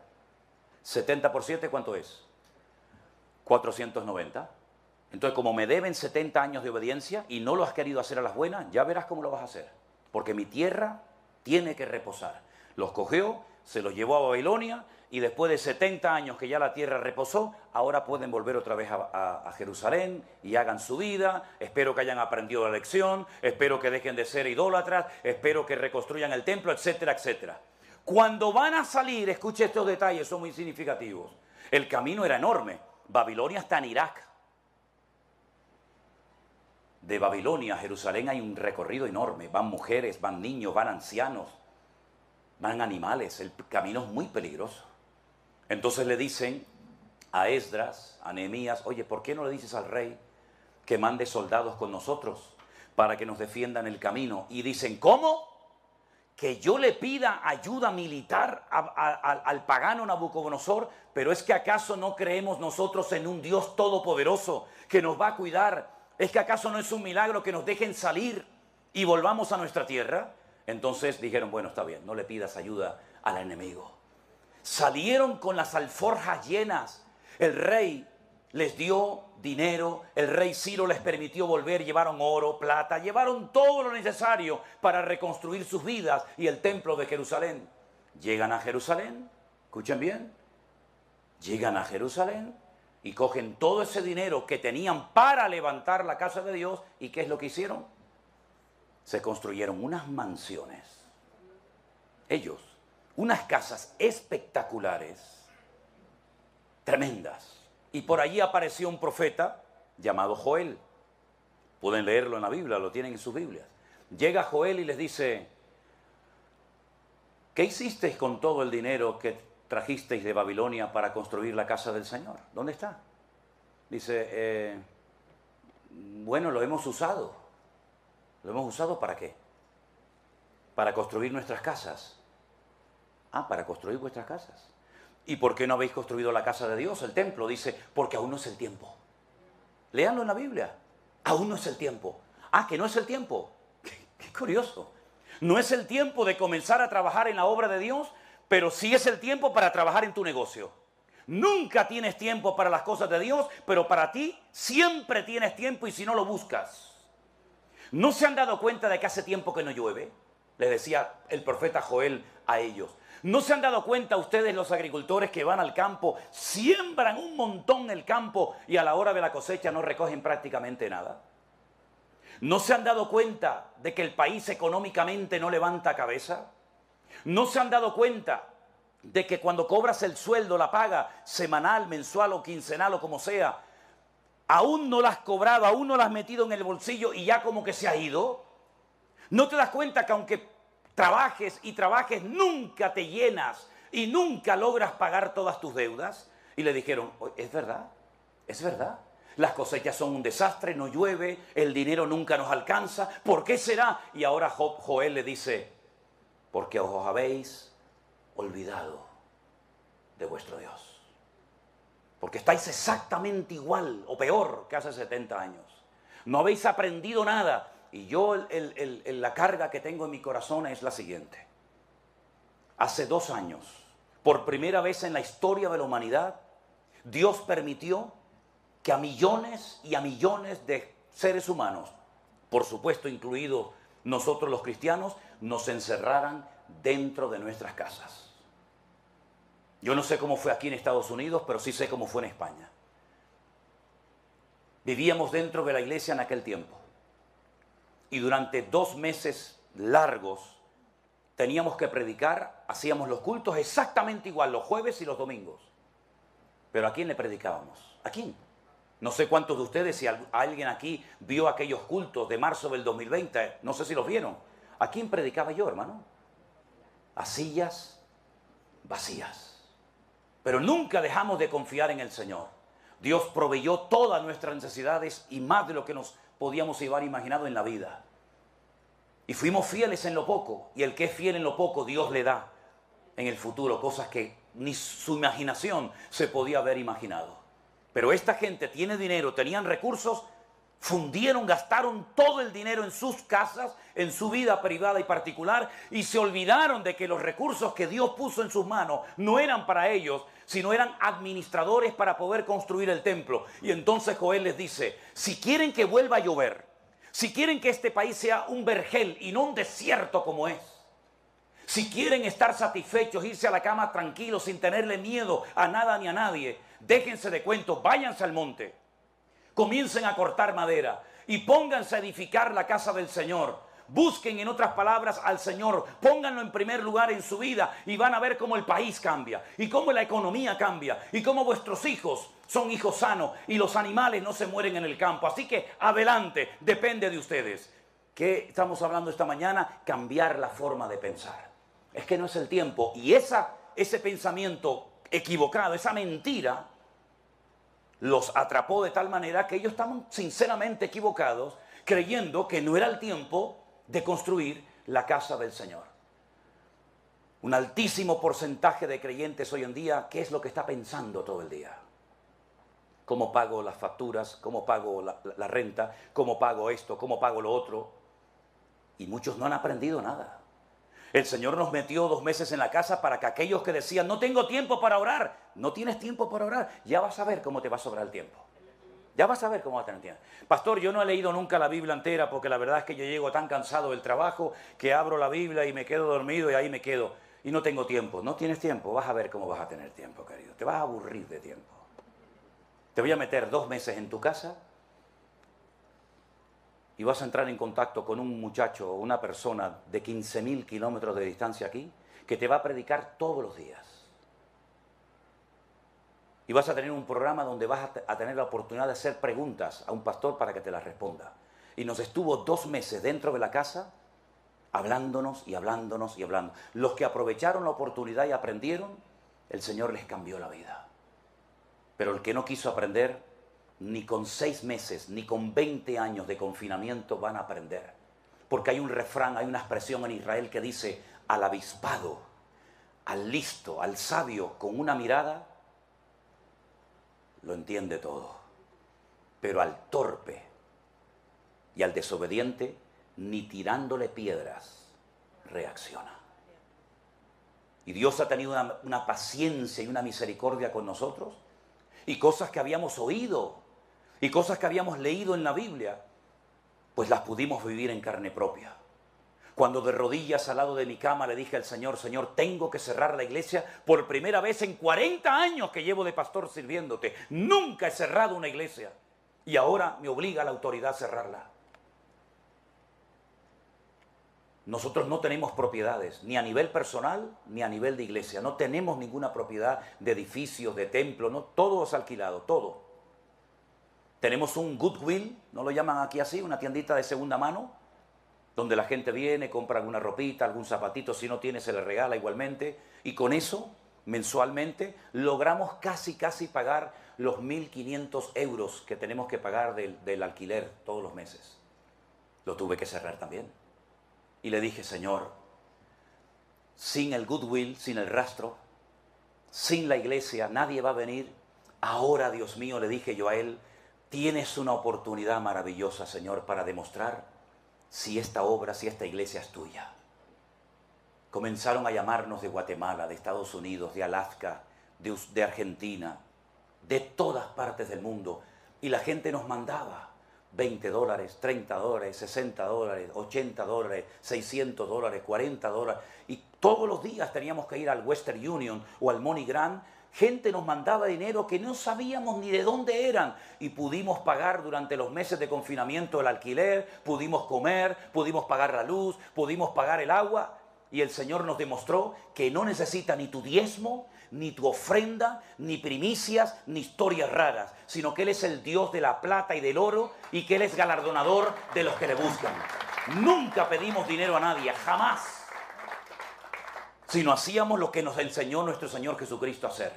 Speaker 1: 70 por 7, ¿cuánto es? 490. Entonces, como me deben 70 años de obediencia y no lo has querido hacer a las buenas, ya verás cómo lo vas a hacer. Porque mi tierra tiene que reposar. Los cogió, se los llevó a Babilonia y después de 70 años que ya la tierra reposó, ahora pueden volver otra vez a, a, Jerusalén y hagan su vida. Espero que hayan aprendido la lección, espero que dejen de ser idólatras, espero que reconstruyan el templo, etcétera, etcétera. Cuando van a salir, escuche estos detalles, son muy significativos. El camino era enorme. Babilonia está en Irak. De Babilonia a Jerusalén hay un recorrido enorme. Van mujeres, van niños, van ancianos, van animales. El camino es muy peligroso. Entonces le dicen a Esdras, a Nehemías, oye, ¿por qué no le dices al rey que mande soldados con nosotros para que nos defiendan el camino? Y dicen, ¿cómo? que yo le pida ayuda militar al pagano Nabucodonosor, pero es que acaso no creemos nosotros en un Dios todopoderoso que nos va a cuidar, es que acaso no es un milagro que nos dejen salir y volvamos a nuestra tierra. Entonces dijeron, bueno, está bien, no le pidas ayuda al enemigo. Salieron con las alforjas llenas. El rey les dio dinero, el rey Ciro les permitió volver, llevaron oro, plata, llevaron todo lo necesario para reconstruir sus vidas y el templo de Jerusalén. Llegan a Jerusalén, escuchen bien, llegan a Jerusalén y cogen todo ese dinero que tenían para levantar la casa de Dios y ¿qué es lo que hicieron? Se construyeron unas mansiones, ellos, unas casas espectaculares, tremendas y por allí apareció un profeta llamado Joel. Pueden leerlo en la Biblia, lo tienen en sus Biblias. Llega Joel y les dice, ¿qué hicisteis con todo el dinero que trajisteis de Babilonia para construir la casa del Señor? ¿Dónde está? Dice, eh, bueno, lo hemos usado. ¿Lo hemos usado para qué? Para construir nuestras casas. Ah, para construir vuestras casas. ¿Y por qué no habéis construido la casa de Dios, el templo? Dice, porque aún no es el tiempo. Leanlo en la Biblia. Aún no es el tiempo. Ah, que no es el tiempo. <laughs> Qué, curioso. No es el tiempo de comenzar a trabajar en la obra de Dios, pero sí es el tiempo para trabajar en tu negocio. Nunca tienes tiempo para las cosas de Dios, pero para ti siempre tienes tiempo y si no lo buscas. ¿No se han dado cuenta de que hace tiempo que no llueve? Le decía el profeta Joel a ellos. ¿No se han dado cuenta ustedes los agricultores que van al campo, siembran un montón el campo y a la hora de la cosecha no recogen prácticamente nada? ¿No se han dado cuenta de que el país económicamente no levanta cabeza? ¿No se han dado cuenta de que cuando cobras el sueldo, la paga semanal, mensual o quincenal o como sea, aún no la has cobrado, aún no la has metido en el bolsillo y ya como que se ha ido? ¿No te das cuenta que aunque trabajes y trabajes, nunca te llenas y nunca logras pagar todas tus deudas. Y le dijeron, es verdad, es verdad. Las cosechas son un desastre, no llueve, el dinero nunca nos alcanza. ¿Por qué será? Y ahora Joel le dice, porque os habéis olvidado de vuestro Dios. Porque estáis exactamente igual o peor que hace 70 años. No habéis aprendido nada, y yo la carga que tengo en mi corazón es la siguiente. Hace dos años, por primera vez en la historia de la humanidad, Dios permitió que a millones y a millones de seres humanos, por supuesto incluidos nosotros los cristianos, nos encerraran dentro de nuestras casas. Yo no sé cómo fue aquí en Estados Unidos, pero sí sé cómo fue en España. Vivíamos dentro de la iglesia en aquel tiempo. Y durante dos meses largos teníamos que predicar, hacíamos los cultos exactamente igual, los jueves y los domingos. Pero ¿a quién le predicábamos? ¿A quién? No sé cuántos de ustedes, si alguien aquí vio aquellos cultos de marzo del 2020, no sé si los vieron. ¿A quién predicaba yo, hermano? A sillas vacías. Pero nunca dejamos de confiar en el Señor. Dios proveyó todas nuestras necesidades y más de lo que nos podíamos llevar imaginado en la vida. Y fuimos fieles en lo poco. Y el que es fiel en lo poco, Dios le da en el futuro cosas que ni su imaginación se podía haber imaginado. Pero esta gente tiene dinero, tenían recursos, Fundieron, gastaron todo el dinero en sus casas, en su vida privada y particular, y se olvidaron de que los recursos que Dios puso en sus manos no eran para ellos, sino eran administradores para poder construir el templo. Y entonces Joel les dice, si quieren que vuelva a llover, si quieren que este país sea un vergel y no un desierto como es, si quieren estar satisfechos, irse a la cama tranquilos, sin tenerle miedo a nada ni a nadie, déjense de cuentos, váyanse al monte comiencen a cortar madera y pónganse a edificar la casa del Señor. Busquen, en otras palabras, al Señor. Pónganlo en primer lugar en su vida y van a ver cómo el país cambia y cómo la economía cambia y cómo vuestros hijos son hijos sanos y los animales no se mueren en el campo. Así que adelante, depende de ustedes. ¿Qué estamos hablando esta mañana? Cambiar la forma de pensar. Es que no es el tiempo. Y esa, ese pensamiento equivocado, esa mentira, los atrapó de tal manera que ellos estaban sinceramente equivocados, creyendo que no era el tiempo de construir la casa del Señor. Un altísimo porcentaje de creyentes hoy en día, ¿qué es lo que está pensando todo el día? ¿Cómo pago las facturas? ¿Cómo pago la, renta? ¿Cómo pago esto? ¿Cómo pago lo otro? Y muchos no han aprendido nada. El Señor nos metió dos meses en la casa para que aquellos que decían, no tengo tiempo para orar, no tienes tiempo para orar, ya vas a ver cómo te va a sobrar el tiempo. Ya vas a ver cómo va a tener tiempo. Pastor, yo no he leído nunca la Biblia entera porque la verdad es que yo llego tan cansado del trabajo que abro la Biblia y me quedo dormido y ahí me quedo. Y no tengo tiempo. No tienes tiempo. Vas a ver cómo vas a tener tiempo, querido. Te vas a aburrir de tiempo. Te voy a meter dos meses en tu casa y vas a entrar en contacto con un muchacho o una persona de 15.000 kilómetros de distancia aquí que te va a predicar todos los días. Y vas a tener un programa donde vas a, a tener la oportunidad de hacer preguntas a un pastor para que te las responda. Y nos estuvo dos meses dentro de la casa hablándonos y hablándonos y hablando. Los que aprovecharon la oportunidad y aprendieron, el Señor les cambió la vida. Pero el que no quiso aprender, ni con seis meses, ni con 20 años de confinamiento van a aprender. Porque hay un refrán, hay una expresión en Israel que dice, al avispado, al listo, al sabio, con una mirada, lo entiende todo. Pero al torpe y al desobediente, ni tirándole piedras, reacciona. Y Dios ha tenido una paciencia y una misericordia con nosotros. Y cosas que habíamos oído y cosas que habíamos leído en la Biblia, pues las pudimos vivir en carne propia. Cuando de rodillas al lado de mi cama le dije al Señor, Señor, tengo que cerrar la iglesia por primera vez en 40 años que llevo de pastor sirviéndote. Nunca he cerrado una iglesia y ahora me obliga la autoridad a cerrarla. Nosotros no tenemos propiedades, ni a nivel personal, ni a nivel de iglesia. No tenemos ninguna propiedad de edificios, de templo, no, todo es alquilado, todo. Tenemos un Goodwill, ¿no lo llaman aquí así? Una tiendita de segunda mano, donde la gente viene, compra alguna ropita, algún zapatito, si no tiene se le regala igualmente. Y con eso, mensualmente, logramos casi, casi pagar los 1.500 euros que tenemos que pagar del, del alquiler todos los meses. Lo tuve que cerrar también. Y le dije, Señor, sin el goodwill, sin el rastro, sin la iglesia, nadie va a venir. Ahora, Dios mío, le dije yo a él, Tienes una oportunidad maravillosa, Señor, para demostrar si esta obra, si esta iglesia es tuya. Comenzaron a llamarnos de Guatemala, de Estados Unidos, de Alaska, de, Argentina, de todas partes del mundo. Y la gente nos mandaba 20 dólares, 30 dólares, 60 dólares, 80 dólares, 600 dólares, 40 dólares. Y todos los días teníamos que ir al Western Union o al Grand gente nos mandaba dinero que no sabíamos ni de dónde eran y pudimos pagar durante los meses de confinamiento el alquiler, pudimos comer, pudimos pagar la luz, pudimos pagar el agua y el Señor nos demostró que no necesita ni tu diezmo, ni tu ofrenda, ni primicias, ni historias raras, sino que Él es el Dios de la plata y del oro y que Él es galardonador de los que le buscan. Nunca pedimos dinero a nadie, jamás sino hacíamos lo que nos enseñó nuestro Señor Jesucristo a hacer.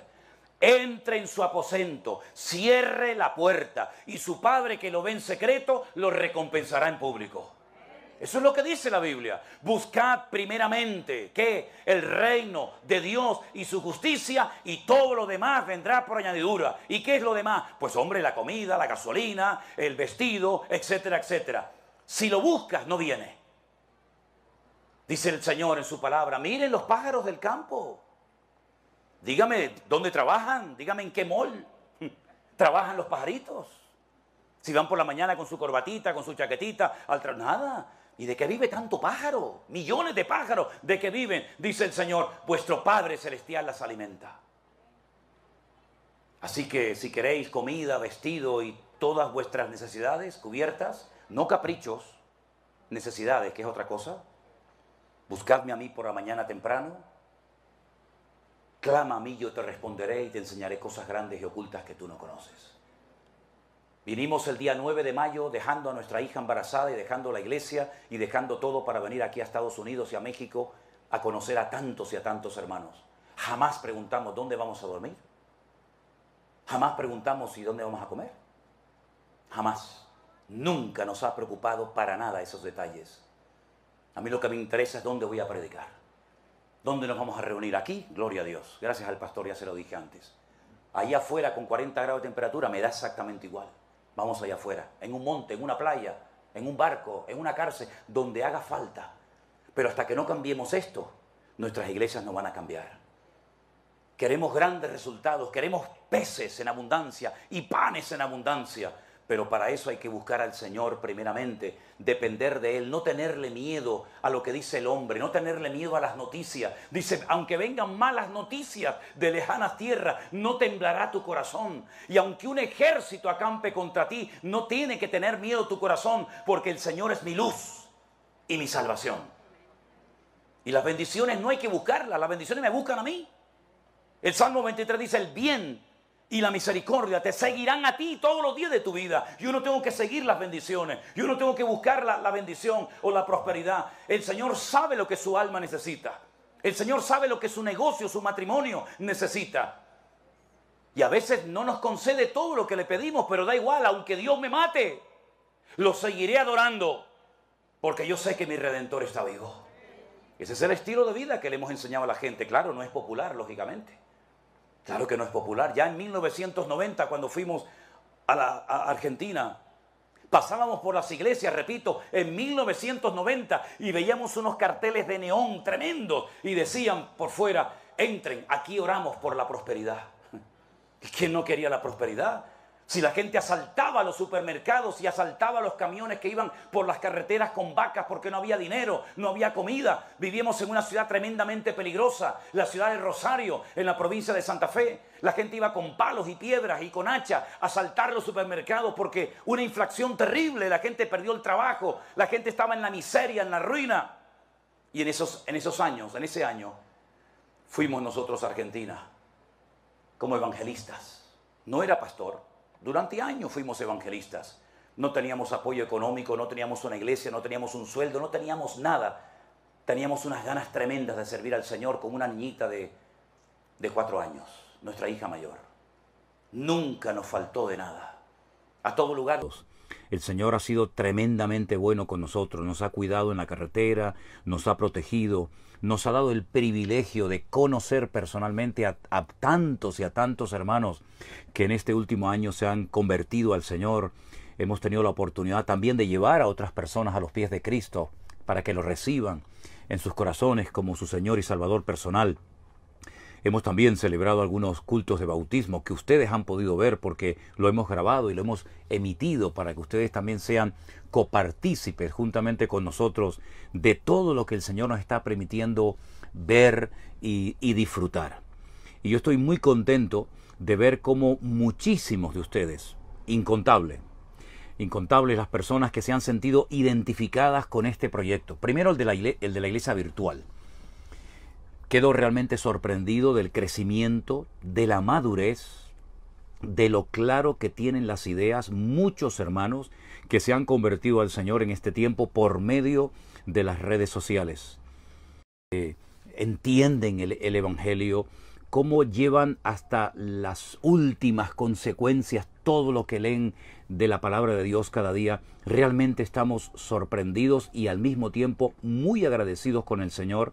Speaker 1: Entre en su aposento, cierre la puerta y su Padre que lo ve en secreto lo recompensará en público. Eso es lo que dice la Biblia. Buscad primeramente que el reino de Dios y su justicia y todo lo demás vendrá por añadidura. ¿Y qué es lo demás? Pues hombre, la comida, la gasolina, el vestido, etcétera, etcétera. Si lo buscas, no viene. Dice el Señor en su palabra, miren los pájaros del campo. Dígame dónde trabajan, dígame en qué mol <laughs> trabajan los pajaritos. Si van por la mañana con su corbatita, con su chaquetita, al nada. ¿Y de qué vive tanto pájaro? Millones de pájaros, ¿de qué viven? Dice el Señor, vuestro Padre Celestial las alimenta. Así que si queréis comida, vestido y todas vuestras necesidades cubiertas, no caprichos, necesidades, que es otra cosa, Buscadme a mí por la mañana temprano. Clama a mí, yo te responderé y te enseñaré cosas grandes y ocultas que tú no conoces. Vinimos el día 9 de mayo dejando a nuestra hija embarazada y dejando la iglesia y dejando todo para venir aquí a Estados Unidos y a México a conocer a tantos y a tantos hermanos. Jamás preguntamos dónde vamos a dormir. Jamás preguntamos si dónde vamos a comer. Jamás. Nunca nos ha preocupado para nada esos detalles. A mí lo que me interesa es dónde voy a predicar. ¿Dónde nos vamos a reunir? Aquí, gloria a Dios. Gracias al pastor, ya se lo dije antes. Allá afuera, con 40 grados de temperatura, me da exactamente igual. Vamos allá afuera, en un monte, en una playa, en un barco, en una cárcel, donde haga falta. Pero hasta que no cambiemos esto, nuestras iglesias no van a cambiar. Queremos grandes resultados, queremos peces en abundancia y panes en abundancia. Pero para eso hay que buscar al Señor primeramente, depender de Él, no tenerle miedo a lo que dice el hombre, no tenerle miedo a las noticias. Dice, aunque vengan malas noticias de lejanas tierras, no temblará tu corazón. Y aunque un ejército acampe contra ti, no tiene que tener miedo tu corazón, porque el Señor es mi luz y mi salvación. Y las bendiciones no hay que buscarlas, las bendiciones me buscan a mí. El Salmo 23 dice, el bien y la misericordia te seguirán a ti todos los días de tu vida. Yo no tengo que seguir las bendiciones, yo no tengo que buscar la, la bendición o la prosperidad. El Señor sabe lo que su alma necesita. El Señor sabe lo que su negocio, su matrimonio necesita. Y a veces no nos concede todo lo que le pedimos, pero da igual, aunque Dios me mate, lo seguiré adorando, porque yo sé que mi redentor está vivo. Ese es el estilo de vida que le hemos enseñado a la gente. Claro, no es popular, lógicamente. Claro que no es popular. Ya en 1990, cuando fuimos a la Argentina, pasábamos por las iglesias, repito, en 1990 y veíamos unos carteles de neón tremendos y decían por fuera, entren, aquí oramos por la prosperidad. <laughs> ¿Y quién no quería la prosperidad? Si la gente asaltaba los supermercados y asaltaba los camiones que iban por las carreteras con vacas porque no había dinero, no había comida. Vivíamos en una ciudad tremendamente peligrosa, la ciudad de Rosario, en la provincia de Santa Fe. La gente iba con palos y piedras y con hacha a asaltar los supermercados porque una inflación terrible, la gente perdió el trabajo, la gente estaba en la miseria, en la ruina. Y en esos, en esos años, en ese año, fuimos nosotros a Argentina como evangelistas. No era pastor durante años fuimos evangelistas. No teníamos apoyo económico, no teníamos una iglesia, no teníamos un sueldo, no teníamos nada. Teníamos unas ganas tremendas de servir al Señor con una niñita de, cuatro años, nuestra hija mayor. Nunca nos faltó de nada. A todos lugar. El Señor ha sido tremendamente bueno con nosotros, nos ha cuidado en la carretera, nos ha protegido, nos ha dado el privilegio de conocer personalmente a, tantos y a tantos hermanos que en este último año se han convertido al Señor. Hemos tenido la oportunidad también de llevar a otras personas a los pies de Cristo para que lo reciban en sus corazones como su Señor y Salvador personal. Hemos también celebrado algunos cultos de bautismo que ustedes han podido ver porque lo hemos grabado y lo hemos emitido para que ustedes también sean copartícipes juntamente con nosotros de todo lo que el Señor nos está permitiendo ver y, disfrutar. Y yo estoy muy contento de ver cómo muchísimos de ustedes, incontables, incontables las personas que se han sentido identificadas con este proyecto. Primero el de la, el de la iglesia virtual quedo realmente sorprendido del crecimiento, de la madurez, de lo claro que tienen las ideas muchos hermanos que se han convertido al Señor en este tiempo por medio de las redes sociales. entienden el Evangelio, cómo llevan hasta las últimas consecuencias todo lo que leen de la palabra de Dios cada día. Realmente estamos sorprendidos y al mismo tiempo muy agradecidos con el Señor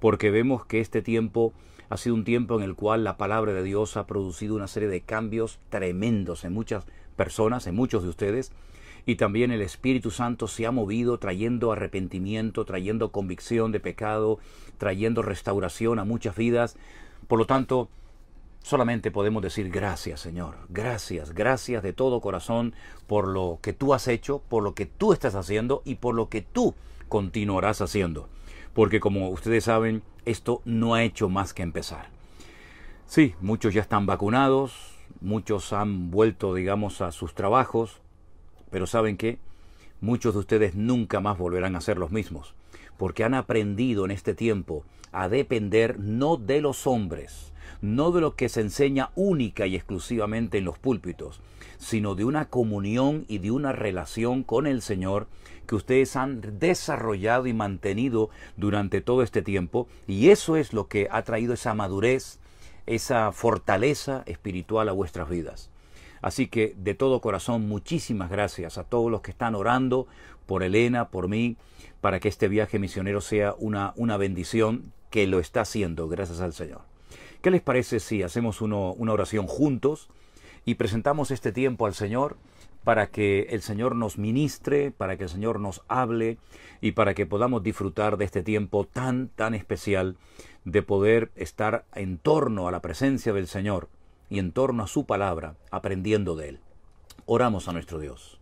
Speaker 1: porque vemos que este tiempo ha sido un tiempo en el cual la palabra de Dios ha producido una serie de cambios tremendos en muchas personas, en muchos de ustedes, y también el Espíritu Santo se ha movido trayendo arrepentimiento, trayendo convicción de pecado, trayendo restauración a muchas vidas. Por lo tanto, solamente podemos decir gracias, Señor. Gracias, gracias de todo corazón por lo que tú has hecho, por lo que tú estás haciendo y por lo que tú continuarás haciendo porque como ustedes saben, esto no ha hecho más que empezar. Sí, muchos ya están vacunados, muchos han vuelto, digamos, a sus trabajos, pero saben que muchos de ustedes nunca más volverán a ser los mismos porque han aprendido en este tiempo a depender no de los hombres, no de lo que se enseña única y exclusivamente en los púlpitos, sino de una comunión y de una relación con el Señor que ustedes han desarrollado y mantenido durante todo este tiempo, y eso es lo que ha traído esa madurez, esa fortaleza espiritual a vuestras vidas. Así que de todo corazón, muchísimas gracias a todos los que están orando por Elena, por mí, para que este viaje misionero sea una, bendición que lo está haciendo, gracias al Señor. ¿Qué les parece si hacemos una oración juntos y presentamos este tiempo al Señor? para que el Señor nos ministre, para que el Señor nos hable y para que podamos disfrutar de este tiempo tan, tan especial de poder estar en torno a la presencia del Señor y en torno a su palabra, aprendiendo de él. Oramos a nuestro Dios.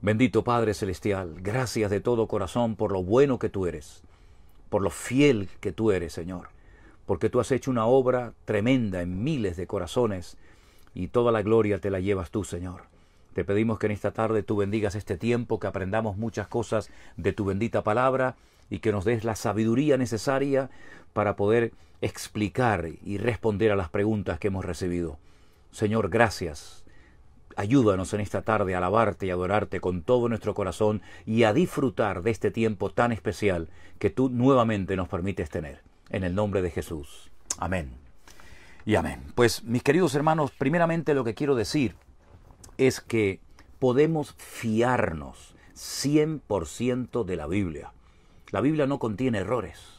Speaker 1: Bendito Padre Celestial, gracias de todo corazón por lo bueno que tú eres, por lo fiel que tú eres, Señor, porque tú has hecho una obra tremenda en miles de corazones y toda la gloria te la llevas tú, Señor. Te pedimos que en esta tarde tú bendigas este tiempo, que aprendamos muchas cosas de tu bendita palabra y que nos des la sabiduría necesaria para poder explicar y responder a las preguntas que hemos recibido. Señor, gracias. Ayúdanos en esta tarde a alabarte y adorarte con todo nuestro corazón y a disfrutar de este tiempo tan especial que tú nuevamente nos permites tener. En el nombre de Jesús. Amén. Y amén. Pues mis queridos hermanos, primeramente lo que quiero decir es que podemos fiarnos 100% de la Biblia. La Biblia no contiene errores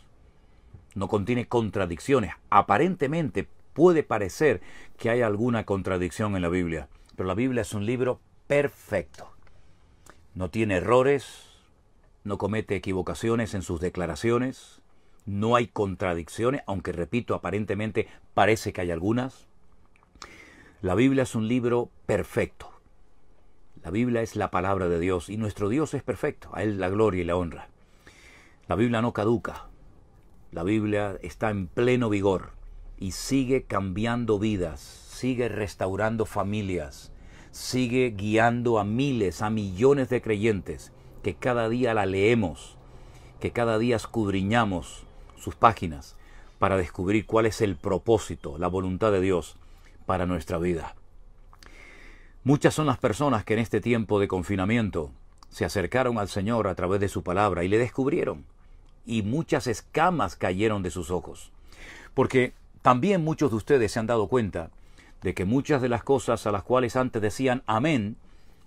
Speaker 1: no contiene contradicciones. Aparentemente puede parecer que hay alguna contradicción en la Biblia, pero la Biblia es un libro perfecto. No tiene errores, no comete equivocaciones en sus declaraciones, no hay contradicciones, aunque repito, aparentemente parece que hay algunas. La Biblia es un libro perfecto. La Biblia es la palabra de Dios y nuestro Dios es perfecto, a Él la gloria y la honra. La Biblia no caduca, la Biblia está en pleno vigor y sigue cambiando vidas, sigue restaurando familias, sigue guiando a miles, a millones de creyentes que cada día la leemos, que cada día escudriñamos sus páginas para descubrir cuál es el propósito, la voluntad de Dios para nuestra vida. Muchas son las personas que en este tiempo de confinamiento se acercaron al Señor a través de su palabra y le descubrieron y muchas escamas cayeron de sus ojos. Porque también muchos de ustedes se han dado cuenta de que muchas de las cosas a las cuales antes decían amén,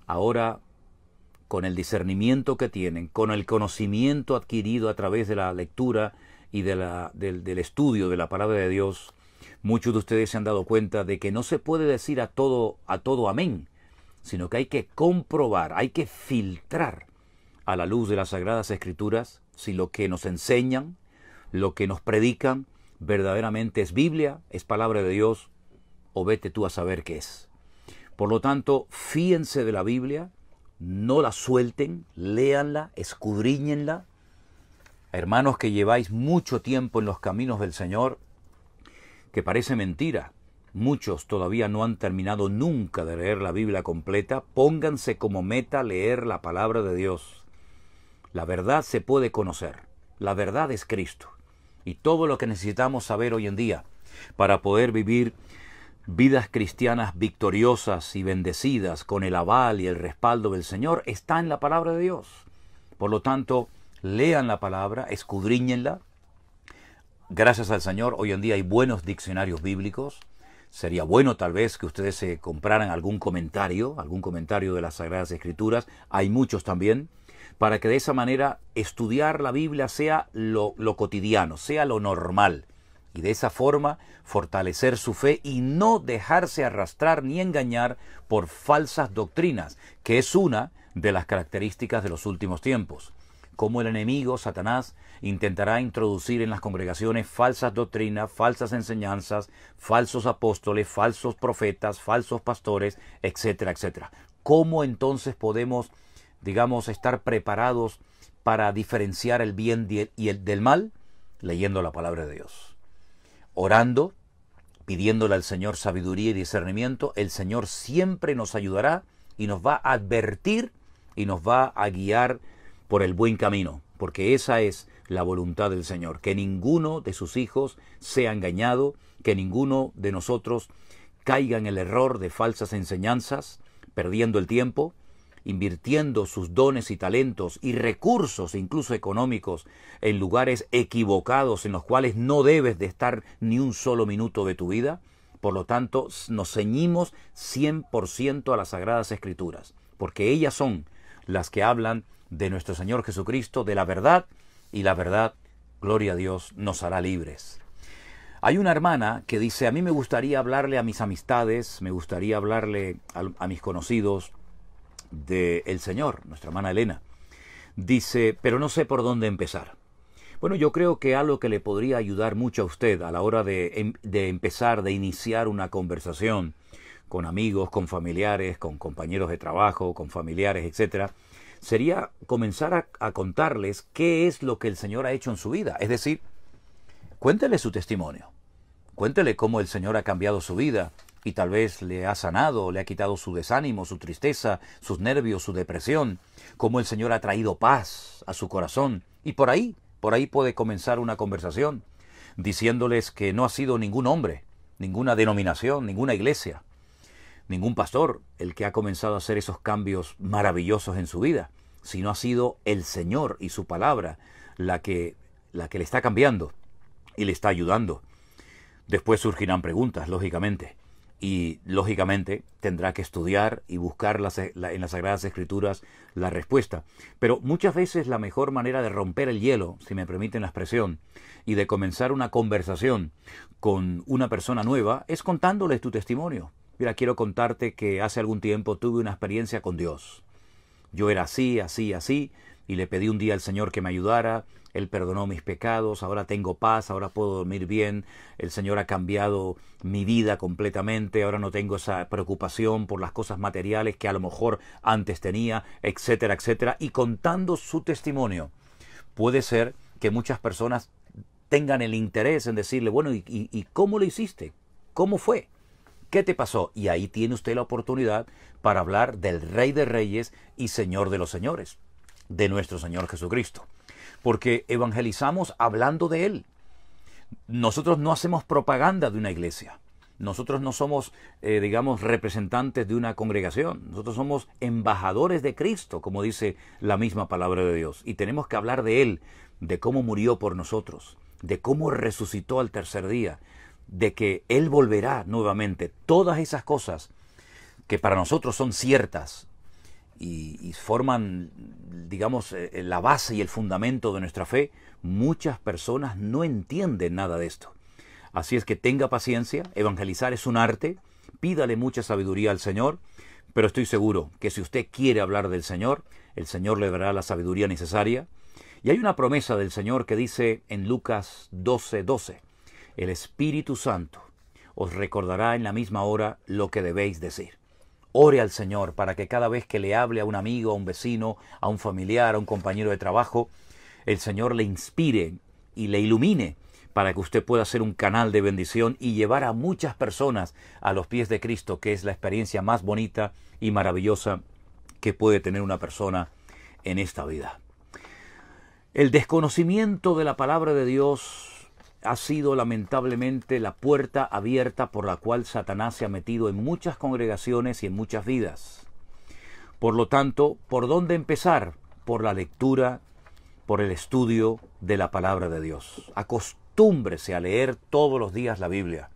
Speaker 1: ahora con el discernimiento que tienen, con el conocimiento adquirido a través de la lectura y de la, del, estudio de la palabra de Dios, muchos de ustedes se han dado cuenta de que no se puede decir a todo, a todo amén, sino que hay que comprobar, hay que filtrar a la luz de las sagradas escrituras si lo que nos enseñan, lo que nos predican, verdaderamente es Biblia, es palabra de Dios, o vete tú a saber qué es. Por lo tanto, fíense de la Biblia, no la suelten, léanla, escudriñenla. Hermanos que lleváis mucho tiempo en los caminos del Señor, que parece mentira, muchos todavía no han terminado nunca de leer la Biblia completa, pónganse como meta leer la palabra de Dios la verdad se puede conocer. La verdad es Cristo. Y todo lo que necesitamos saber hoy en día para poder vivir vidas cristianas victoriosas y bendecidas con el aval y el respaldo del Señor está en la palabra de Dios. Por lo tanto, lean la palabra, escudriñenla. Gracias al Señor, hoy en día hay buenos diccionarios bíblicos. Sería bueno tal vez que ustedes se compraran algún comentario, algún comentario de las Sagradas Escrituras. Hay muchos también para que de esa manera estudiar la Biblia sea lo, cotidiano, sea lo normal, y de esa forma fortalecer su fe y no dejarse arrastrar ni engañar por falsas doctrinas, que es una de las características de los últimos tiempos. Cómo el enemigo, Satanás, intentará introducir en las congregaciones falsas doctrinas, falsas enseñanzas, falsos apóstoles, falsos profetas, falsos pastores, etcétera, etcétera. ¿Cómo entonces podemos digamos, estar preparados para diferenciar el bien y el del mal, leyendo la palabra de Dios, orando, pidiéndole al Señor sabiduría y discernimiento, el Señor siempre nos ayudará y nos va a advertir y nos va a guiar por el buen camino, porque esa es la voluntad del Señor, que ninguno de sus hijos sea engañado, que ninguno de nosotros caiga en el error de falsas enseñanzas, perdiendo el tiempo, invirtiendo sus dones y talentos y recursos, incluso económicos, en lugares equivocados en los cuales no debes de estar ni un solo minuto de tu vida? Por lo tanto, nos ceñimos 100% a las Sagradas Escrituras, porque ellas son las que hablan de nuestro Señor Jesucristo, de la verdad, y la verdad, gloria a Dios, nos hará libres. Hay una hermana que dice, a mí me gustaría hablarle a mis amistades, me gustaría hablarle a, a mis conocidos, de El Señor, nuestra hermana Elena. Dice, pero no sé por dónde empezar. Bueno, yo creo que algo que le podría ayudar mucho a usted a la hora em, de, empezar, de iniciar una conversación con amigos, con familiares, con compañeros de trabajo, con familiares, etcétera, sería comenzar a, a, contarles qué es lo que el Señor ha hecho en su vida. Es decir, cuéntele su testimonio, cuéntele cómo el Señor ha cambiado su vida, y tal vez le ha sanado, le ha quitado su desánimo, su tristeza, sus nervios, su depresión, Como el Señor ha traído paz a su corazón. Y por ahí, por ahí puede comenzar una conversación, diciéndoles que no ha sido ningún hombre, ninguna denominación, ninguna iglesia, ningún pastor el que ha comenzado a hacer esos cambios maravillosos en su vida, sino ha sido el Señor y su palabra la que, la que le está cambiando y le está ayudando. Después surgirán preguntas, lógicamente y lógicamente tendrá que estudiar y buscar e, en las Sagradas Escrituras la respuesta. Pero muchas veces la mejor manera de romper el hielo, si me permiten la expresión, y de comenzar una conversación con una persona nueva es contándole tu testimonio. Mira, quiero contarte que hace algún tiempo tuve una experiencia con Dios. Yo era así, así, así, y le pedí un día al Señor que me ayudara. Él perdonó mis pecados, ahora tengo paz, ahora puedo dormir bien, el Señor ha cambiado mi vida completamente, ahora no tengo esa preocupación por las cosas materiales que a lo mejor antes tenía, etcétera, etcétera. Y contando su testimonio, puede ser que muchas personas tengan el interés en decirle, bueno, ¿y, y cómo lo hiciste? ¿Cómo fue? ¿Qué te pasó? Y ahí tiene usted la oportunidad para hablar del Rey de Reyes y Señor de los Señores de nuestro Señor Jesucristo. Porque evangelizamos hablando de Él. Nosotros no hacemos propaganda de una iglesia. Nosotros no somos, eh, digamos, representantes de una congregación. Nosotros somos embajadores de Cristo, como dice la misma palabra de Dios. Y tenemos que hablar de Él, de cómo murió por nosotros, de cómo resucitó al tercer día, de que Él volverá nuevamente. Todas esas cosas que para nosotros son ciertas, y, forman, digamos, eh, eh, la base y el fundamento de nuestra fe, muchas personas no entienden nada de esto. Así es que tenga paciencia, evangelizar es un arte, pídale mucha sabiduría al Señor, pero estoy seguro que si usted quiere hablar del Señor, el Señor le dará la sabiduría necesaria. Y hay una promesa del Señor que dice en Lucas 12:12, 12, el Espíritu Santo os recordará en la misma hora lo que debéis decir. Ore al Señor para que cada vez que le hable a un amigo, a un vecino, a un familiar, a un compañero de trabajo, el Señor le inspire y le ilumine para que usted pueda ser un canal de bendición y llevar a muchas personas a los pies de Cristo, que es la experiencia más bonita y maravillosa que puede tener una persona en esta vida. El desconocimiento de la palabra de Dios ha sido lamentablemente la puerta abierta por la cual Satanás se ha metido en muchas congregaciones y en muchas vidas. Por lo tanto, ¿por dónde empezar? Por la lectura, por el estudio de la palabra de Dios. Acostúmbrese a leer todos los días la Biblia.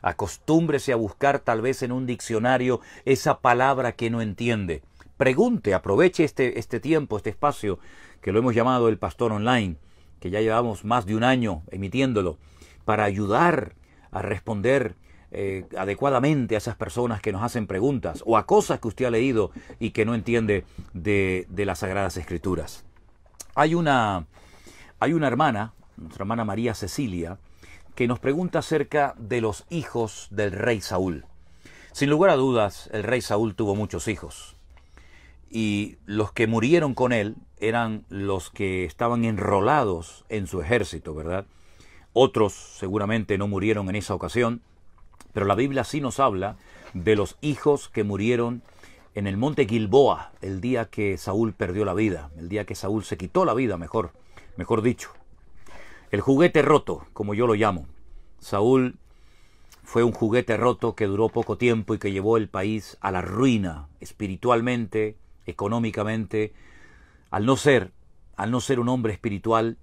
Speaker 1: Acostúmbrese a buscar tal vez en un diccionario esa palabra que no entiende. Pregunte, aproveche este, este tiempo, este espacio que lo hemos llamado el pastor online que ya llevamos más de un año emitiéndolo, para ayudar a responder eh, adecuadamente a esas personas que nos hacen preguntas o a cosas que usted ha leído y que no entiende de, las Sagradas Escrituras. Hay una, hay una hermana, nuestra hermana María Cecilia, que nos pregunta acerca de los hijos del rey Saúl. Sin lugar a dudas, el rey Saúl tuvo muchos hijos y los que murieron con él eran los que estaban enrolados en su ejército, ¿verdad? Otros seguramente no murieron en esa ocasión, pero la Biblia sí nos habla de los hijos que murieron en el monte Gilboa el día que Saúl perdió la vida, el día que Saúl se quitó la vida, mejor, mejor dicho. El juguete roto, como yo lo llamo. Saúl fue un juguete roto que duró poco tiempo y que llevó el país a la ruina espiritualmente, económicamente, al no ser, al no ser un hombre espiritual,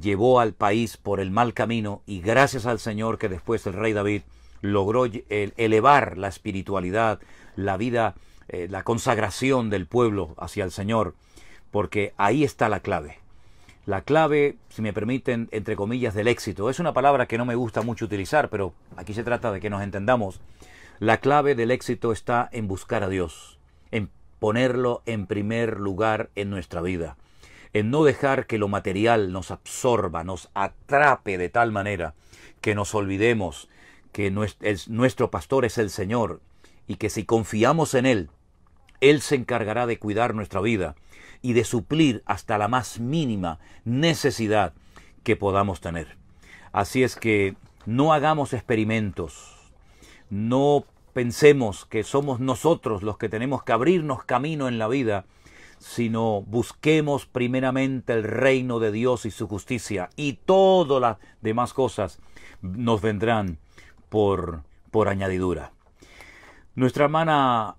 Speaker 1: llevó al país por el mal camino y gracias al Señor que después el rey David logró elevar la espiritualidad, la vida, eh, la consagración del pueblo hacia el Señor, porque ahí está la clave. La clave, si me permiten, entre comillas, del éxito. Es una palabra que no me gusta mucho utilizar, pero aquí se trata de que nos entendamos. La clave del éxito está en buscar a Dios, en ponerlo en primer lugar en nuestra vida, en no dejar que lo material nos absorba, nos atrape de tal manera que nos olvidemos que nuestro pastor es el Señor y que si confiamos en Él, Él se encargará de cuidar nuestra vida y de suplir hasta la más mínima necesidad que podamos tener. Así es que no hagamos experimentos, no pensemos que somos nosotros los que tenemos que abrirnos camino en la vida, sino busquemos primeramente el reino de Dios y su justicia, y todas las demás cosas nos vendrán por, por añadidura. Nuestra hermana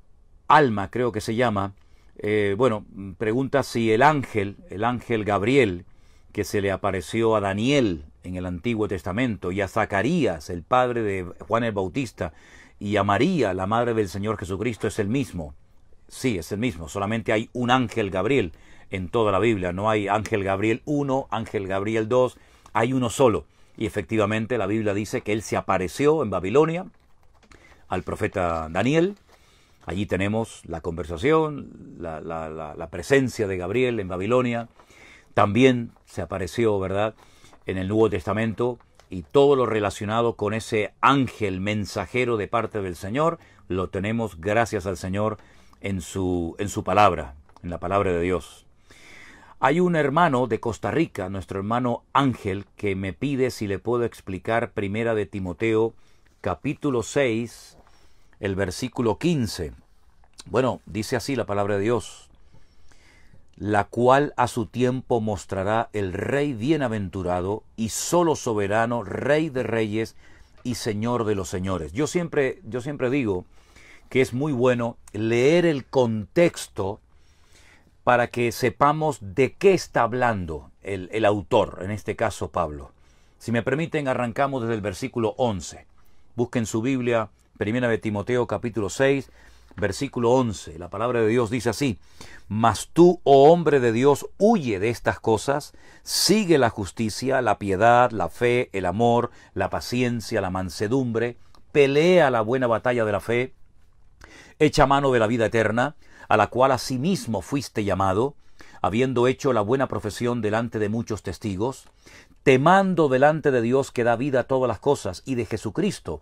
Speaker 1: Alma, creo que se llama, eh, bueno, pregunta si el ángel, el ángel Gabriel, que se le apareció a Daniel en el Antiguo Testamento y a Zacarías, el padre de Juan el Bautista, y a María, la madre del Señor Jesucristo, es el mismo. Sí, es el mismo, solamente hay un ángel Gabriel en toda la Biblia, no hay ángel Gabriel 1, ángel Gabriel 2, hay uno solo. Y efectivamente la Biblia dice que él se apareció en Babilonia al profeta Daniel. Allí tenemos la conversación, la, la presencia de Gabriel en Babilonia. También se apareció, ¿verdad?, en el Nuevo Testamento y todo lo relacionado con ese ángel mensajero de parte del Señor lo tenemos gracias al Señor en su, en su palabra, en la palabra de Dios. Hay un hermano de Costa Rica, nuestro hermano Ángel, que me pide si le puedo explicar Primera de Timoteo capítulo 6, el versículo 15. Bueno, dice así la palabra de Dios la cual a su tiempo mostrará el Rey bienaventurado y solo soberano, Rey de reyes y Señor de los señores. Yo siempre, yo siempre digo que es muy bueno leer el contexto para que sepamos de qué está hablando el, el autor, en este caso Pablo. Si me permiten, arrancamos desde el versículo 11. Busquen su Biblia, primera de Timoteo capítulo 6, versículo 11. La palabra de Dios dice así, Mas tú, oh hombre de Dios, huye de estas cosas, sigue la justicia, la piedad, la fe, el amor, la paciencia, la mansedumbre, pelea la buena batalla de la fe, echa mano de la vida eterna, a la cual asimismo fuiste llamado, habiendo hecho la buena profesión delante de muchos testigos, temando delante de Dios que da vida a todas las cosas y de Jesucristo,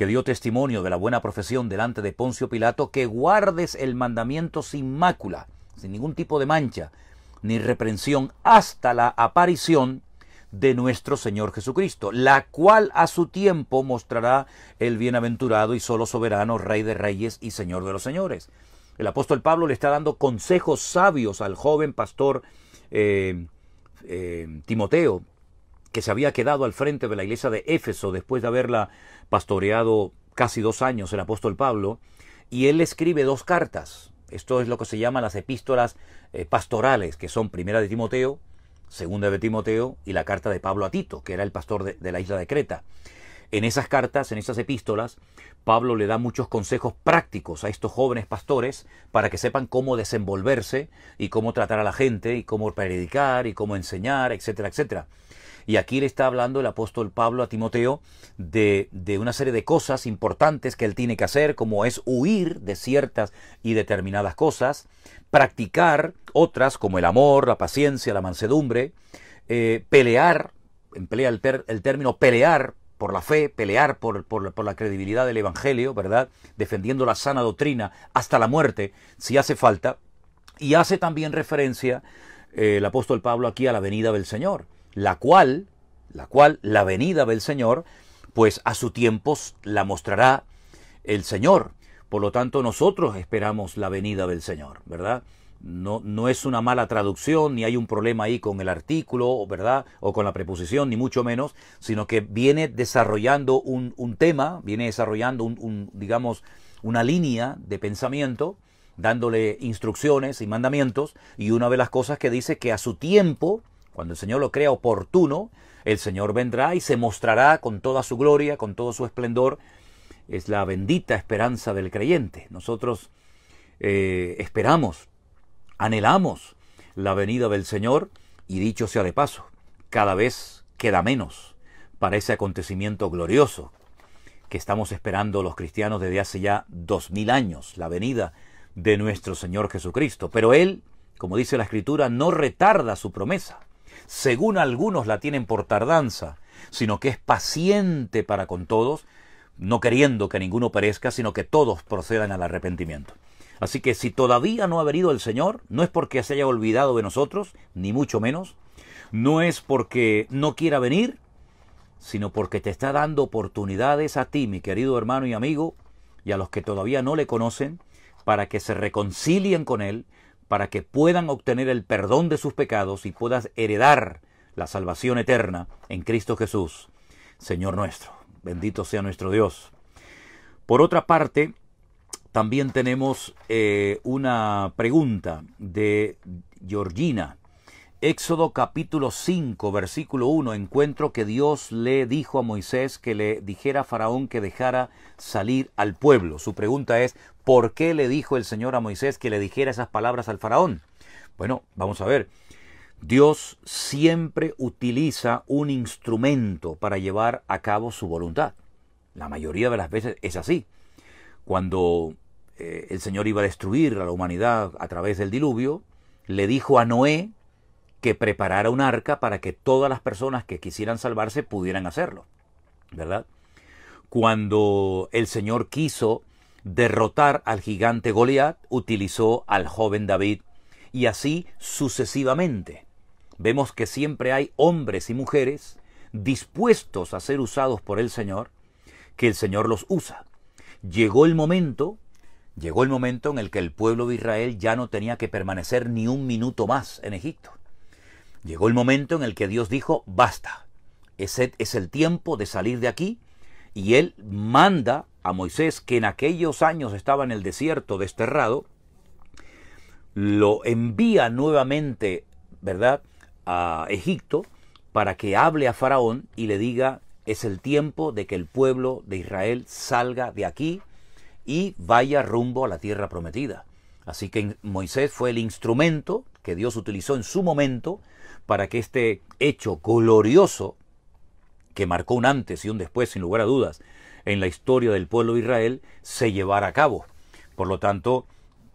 Speaker 1: que dio testimonio de la buena profesión delante de Poncio Pilato, que guardes el mandamiento sin mácula, sin ningún tipo de mancha, ni reprensión, hasta la aparición de nuestro Señor Jesucristo, la cual a su tiempo mostrará el bienaventurado y solo soberano, Rey de Reyes y Señor de los Señores. El apóstol Pablo le está dando consejos sabios al joven pastor eh, eh, Timoteo, que se había quedado al frente de la iglesia de Éfeso después de haberla pastoreado casi dos años el apóstol Pablo, y él escribe dos cartas. Esto es lo que se llama las epístolas eh, pastorales, que son primera de Timoteo, segunda de Timoteo y la carta de Pablo a Tito, que era el pastor de la isla de Creta. En esas cartas, en esas epístolas, Pablo le da muchos consejos prácticos a estos jóvenes pastores para que sepan cómo desenvolverse y cómo tratar a la gente y cómo predicar y cómo enseñar, etcétera, etcétera. Y aquí le está hablando el apóstol Pablo a Timoteo de, de una serie de cosas importantes que él tiene que hacer, como es huir de ciertas y determinadas cosas, practicar otras como el amor, la paciencia, la mansedumbre, eh, pelear, emplea el, término pelear por la fe, pelear por, la credibilidad del Evangelio, ¿verdad? Defendiendo la sana doctrina hasta la muerte, si hace falta. Y hace también referencia eh, el apóstol Pablo aquí a la venida del Señor la cual, la cual, la venida del Señor, pues a su tiempo la mostrará el Señor. Por lo tanto, nosotros esperamos la venida del Señor, ¿verdad? No, no, es una mala traducción, ni hay un problema ahí con el artículo, ¿verdad? O con la preposición, ni mucho menos, sino que viene desarrollando un, tema, viene desarrollando un, digamos, una línea de pensamiento, dándole instrucciones y mandamientos, y una de las cosas que dice que a su tiempo cuando el Señor lo crea oportuno, el Señor vendrá y se mostrará con toda su gloria, con todo su esplendor. Es la bendita esperanza del creyente. Nosotros eh, esperamos, anhelamos la venida del Señor y dicho sea de paso, cada vez queda menos para ese acontecimiento glorioso que estamos esperando los cristianos desde hace ya dos mil años, la venida de nuestro Señor Jesucristo. Pero Él, como dice la Escritura, no retarda su promesa, según algunos la tienen por tardanza, sino que es paciente para con todos, no queriendo que ninguno perezca, sino que todos procedan al arrepentimiento. Así que si todavía no ha venido el Señor, no es porque se haya olvidado de nosotros, ni mucho menos, no es porque no quiera venir, sino porque te está dando oportunidades a ti, mi querido hermano y amigo, y a los que todavía no le conocen, para que se reconcilien con Él, para que puedan obtener el perdón de sus pecados y puedas heredar la salvación eterna en Cristo Jesús, Señor nuestro. Bendito sea nuestro Dios. Por otra parte, también tenemos eh, una pregunta de Georgina. Éxodo capítulo 5, versículo 1, encuentro que Dios le dijo a Moisés que le dijera a Faraón que dejara salir al pueblo. Su pregunta es, ¿Por qué le dijo el Señor a Moisés que le dijera esas palabras al faraón? Bueno, vamos a ver. Dios siempre utiliza un instrumento para llevar a cabo su voluntad. La mayoría de las veces es así. Cuando eh, el Señor iba a destruir a la humanidad a través del diluvio, le dijo a Noé que preparara un arca para que todas las personas que quisieran salvarse pudieran hacerlo. ¿Verdad? Cuando el Señor quiso derrotar al gigante Goliat, utilizó al joven David, y así sucesivamente. Vemos que siempre hay hombres y mujeres dispuestos a ser usados por el Señor, que el Señor los usa. Llegó el momento, llegó el momento en el que el pueblo de Israel ya no tenía que permanecer ni un minuto más en Egipto. Llegó el momento en el que Dios dijo, basta, ese es el tiempo de salir de aquí y él manda a Moisés, que en aquellos años estaba en el desierto desterrado, lo envía nuevamente, ¿verdad?, a Egipto para que hable a Faraón y le diga, es el tiempo de que el pueblo de Israel salga de aquí y vaya rumbo a la tierra prometida. Así que Moisés fue el instrumento que Dios utilizó en su momento para que este hecho glorioso que marcó un antes y un después, sin lugar a dudas, en la historia del pueblo de Israel, se llevara a cabo. Por lo tanto,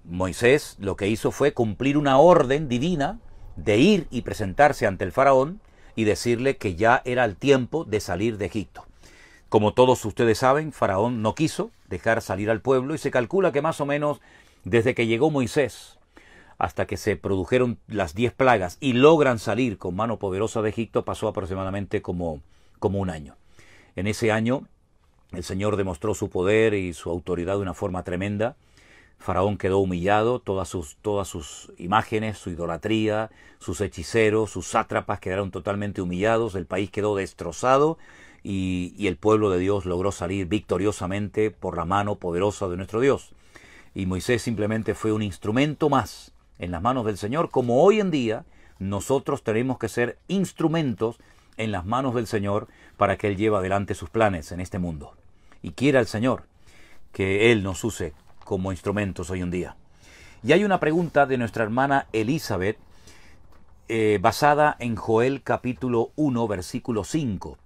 Speaker 1: Moisés lo que hizo fue cumplir una orden divina de ir y presentarse ante el faraón y decirle que ya era el tiempo de salir de Egipto. Como todos ustedes saben, faraón no quiso dejar salir al pueblo y se calcula que más o menos desde que llegó Moisés hasta que se produjeron las diez plagas y logran salir con mano poderosa de Egipto pasó aproximadamente como como un año. En ese año el Señor demostró su poder y su autoridad de una forma tremenda. Faraón quedó humillado, todas sus, todas sus imágenes, su idolatría, sus hechiceros, sus sátrapas quedaron totalmente humillados, el país quedó destrozado y, y, el pueblo de Dios logró salir victoriosamente por la mano poderosa de nuestro Dios. Y Moisés simplemente fue un instrumento más en las manos del Señor, como hoy en día nosotros tenemos que ser instrumentos en las manos del Señor para que Él lleve adelante sus planes en este mundo. Y quiera el Señor que Él nos use como instrumentos hoy en día. Y hay una pregunta de nuestra hermana Elizabeth eh, basada en Joel capítulo 1 versículo 5.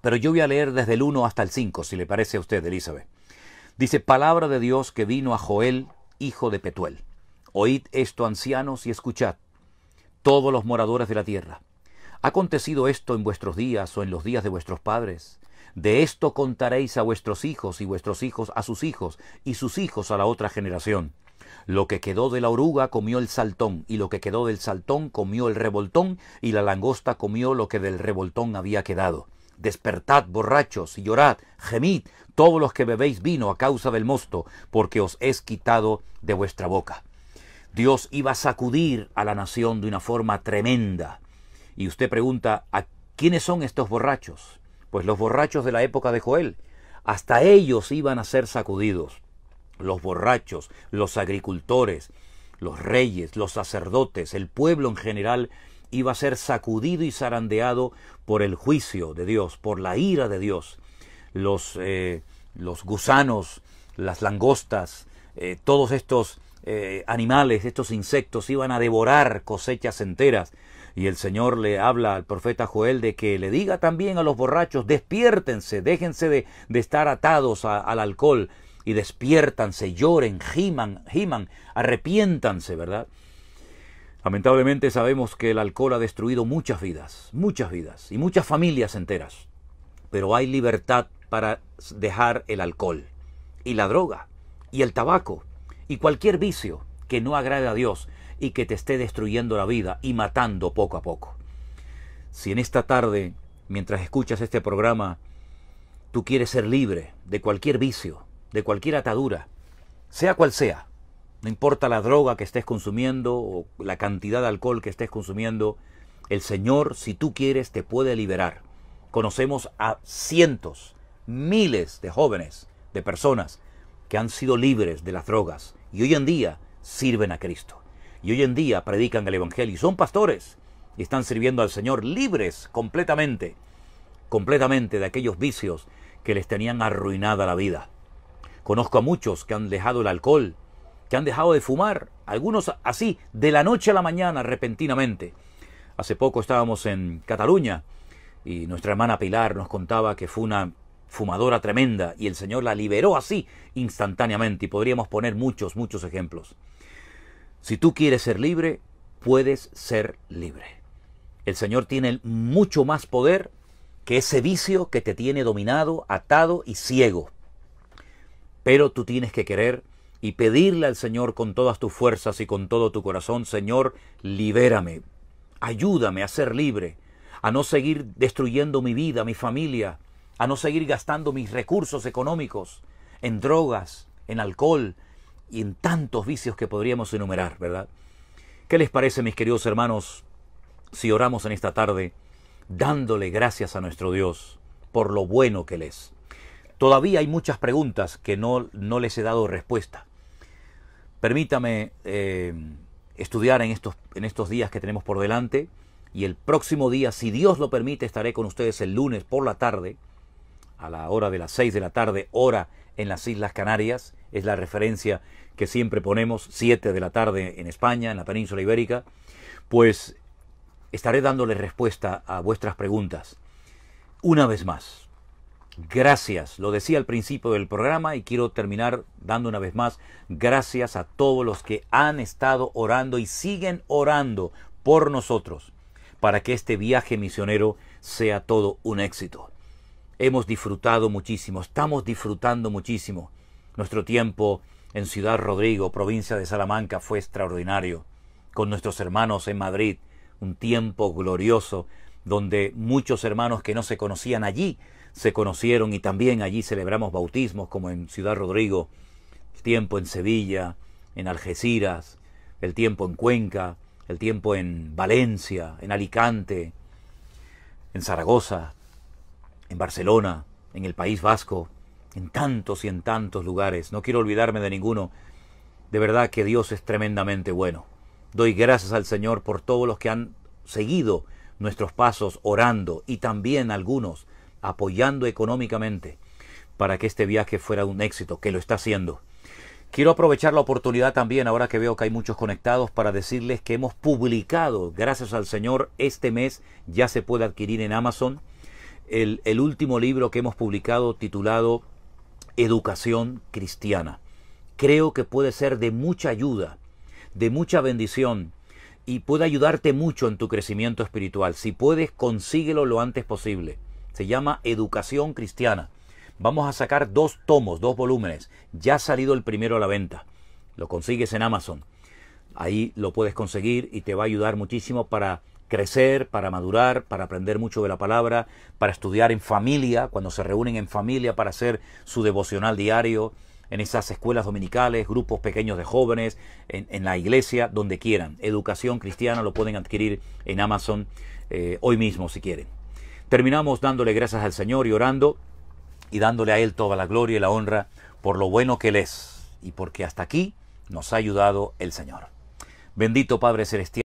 Speaker 1: Pero yo voy a leer desde el 1 hasta el 5, si le parece a usted, Elizabeth. Dice, palabra de Dios que vino a Joel, hijo de Petuel. Oíd esto, ancianos, y escuchad, todos los moradores de la tierra. ¿Ha acontecido esto en vuestros días o en los días de vuestros padres? De esto contaréis a vuestros hijos y vuestros hijos a sus hijos y sus hijos a la otra generación. Lo que quedó de la oruga comió el saltón, y lo que quedó del saltón comió el revoltón, y la langosta comió lo que del revoltón había quedado. Despertad, borrachos, y llorad, gemid, todos los que bebéis vino a causa del mosto, porque os es quitado de vuestra boca. Dios iba a sacudir a la nación de una forma tremenda. Y usted pregunta, ¿a quiénes son estos borrachos? Pues los borrachos de la época de Joel. Hasta ellos iban a ser sacudidos. Los borrachos, los agricultores, los reyes, los sacerdotes, el pueblo en general iba a ser sacudido y zarandeado por el juicio de Dios, por la ira de Dios. Los, eh, los gusanos, las langostas, eh, todos estos eh, animales, estos insectos iban a devorar cosechas enteras. Y el Señor le habla al profeta Joel de que le diga también a los borrachos, despiértense, déjense de, estar atados al alcohol y despiértanse, lloren, giman, giman, arrepiéntanse, ¿verdad? Lamentablemente sabemos que el alcohol ha destruido muchas vidas, muchas vidas y muchas familias enteras. Pero hay libertad para dejar el alcohol y la droga y el tabaco y cualquier vicio que no agrade a Dios y que te esté destruyendo la vida y matando poco a poco. Si en esta tarde, mientras escuchas este programa, tú quieres ser libre de cualquier vicio, de cualquier atadura, sea cual sea, no importa la droga que estés consumiendo o la cantidad de alcohol que estés consumiendo, el Señor, si tú quieres, te puede liberar. Conocemos a cientos, miles de jóvenes, de personas que han sido libres de las drogas y hoy en día sirven a Cristo y hoy en día predican el Evangelio y son pastores y están sirviendo al Señor libres completamente, completamente de aquellos vicios que les tenían arruinada la vida. Conozco a muchos que han dejado el alcohol, que han dejado de fumar, algunos así, de la noche a la mañana, repentinamente. Hace poco estábamos en Cataluña y nuestra hermana Pilar nos contaba que fue una fumadora tremenda y el Señor la liberó así instantáneamente y podríamos poner muchos, muchos ejemplos. Si tú quieres ser libre, puedes ser libre. El Señor tiene mucho más poder que ese vicio que te tiene dominado, atado y ciego. Pero tú tienes que querer y pedirle al Señor con todas tus fuerzas y con todo tu corazón, Señor, libérame, ayúdame a ser libre, a no seguir destruyendo mi vida, mi familia, a no seguir gastando mis recursos económicos en drogas, en alcohol, y en tantos vicios que podríamos enumerar, ¿verdad? ¿Qué les parece, mis queridos hermanos, si oramos en esta tarde dándole gracias a nuestro Dios por lo bueno que Él es? Todavía hay muchas preguntas que no, no les he dado respuesta. Permítame eh, estudiar en estos, en estos días que tenemos por delante y el próximo día, si Dios lo permite, estaré con ustedes el lunes por la tarde, a la hora de las 6 de la tarde, hora en las Islas Canarias, es la referencia que siempre ponemos, 7 de la tarde en España, en la península ibérica, pues estaré dándole respuesta a vuestras preguntas. Una vez más, gracias, lo decía al principio del programa y quiero terminar dando una vez más gracias a todos los que han estado orando y siguen orando por nosotros para que este viaje misionero sea todo un éxito hemos disfrutado muchísimo, estamos disfrutando muchísimo. Nuestro tiempo en Ciudad Rodrigo, provincia de Salamanca, fue extraordinario. Con nuestros hermanos en Madrid, un tiempo glorioso donde muchos hermanos que no se conocían allí se conocieron y también allí celebramos bautismos como en Ciudad Rodrigo, el tiempo en Sevilla, en Algeciras, el tiempo en Cuenca, el tiempo en Valencia, en Alicante, en Zaragoza, en Barcelona, en el País Vasco, en tantos y en tantos lugares. No quiero olvidarme de ninguno. De verdad que Dios es tremendamente bueno. Doy gracias al Señor por todos los que han seguido nuestros pasos orando y también algunos apoyando económicamente para que este viaje fuera un éxito, que lo está haciendo. Quiero aprovechar la oportunidad también, ahora que veo que hay muchos conectados, para decirles que hemos publicado, gracias al Señor, este mes ya se puede adquirir en Amazon el, último libro que hemos publicado titulado Educación Cristiana. Creo que puede ser de mucha ayuda, de mucha bendición y puede ayudarte mucho en tu crecimiento espiritual. Si puedes, consíguelo lo antes posible. Se llama Educación Cristiana. Vamos a sacar dos tomos, dos volúmenes. Ya ha salido el primero a la venta. Lo consigues en Amazon. Ahí lo puedes conseguir y te va a ayudar muchísimo para crecer, para madurar, para aprender mucho de la palabra, para estudiar en familia, cuando se reúnen en familia para hacer su devocional diario, en esas escuelas dominicales, grupos pequeños de jóvenes, en, la iglesia, donde quieran. Educación cristiana lo pueden adquirir en Amazon eh, hoy mismo si quieren. Terminamos dándole gracias al Señor y orando y dándole a Él toda la gloria y la honra por lo bueno que Él es y porque hasta aquí nos ha ayudado el Señor. Bendito Padre Celestial.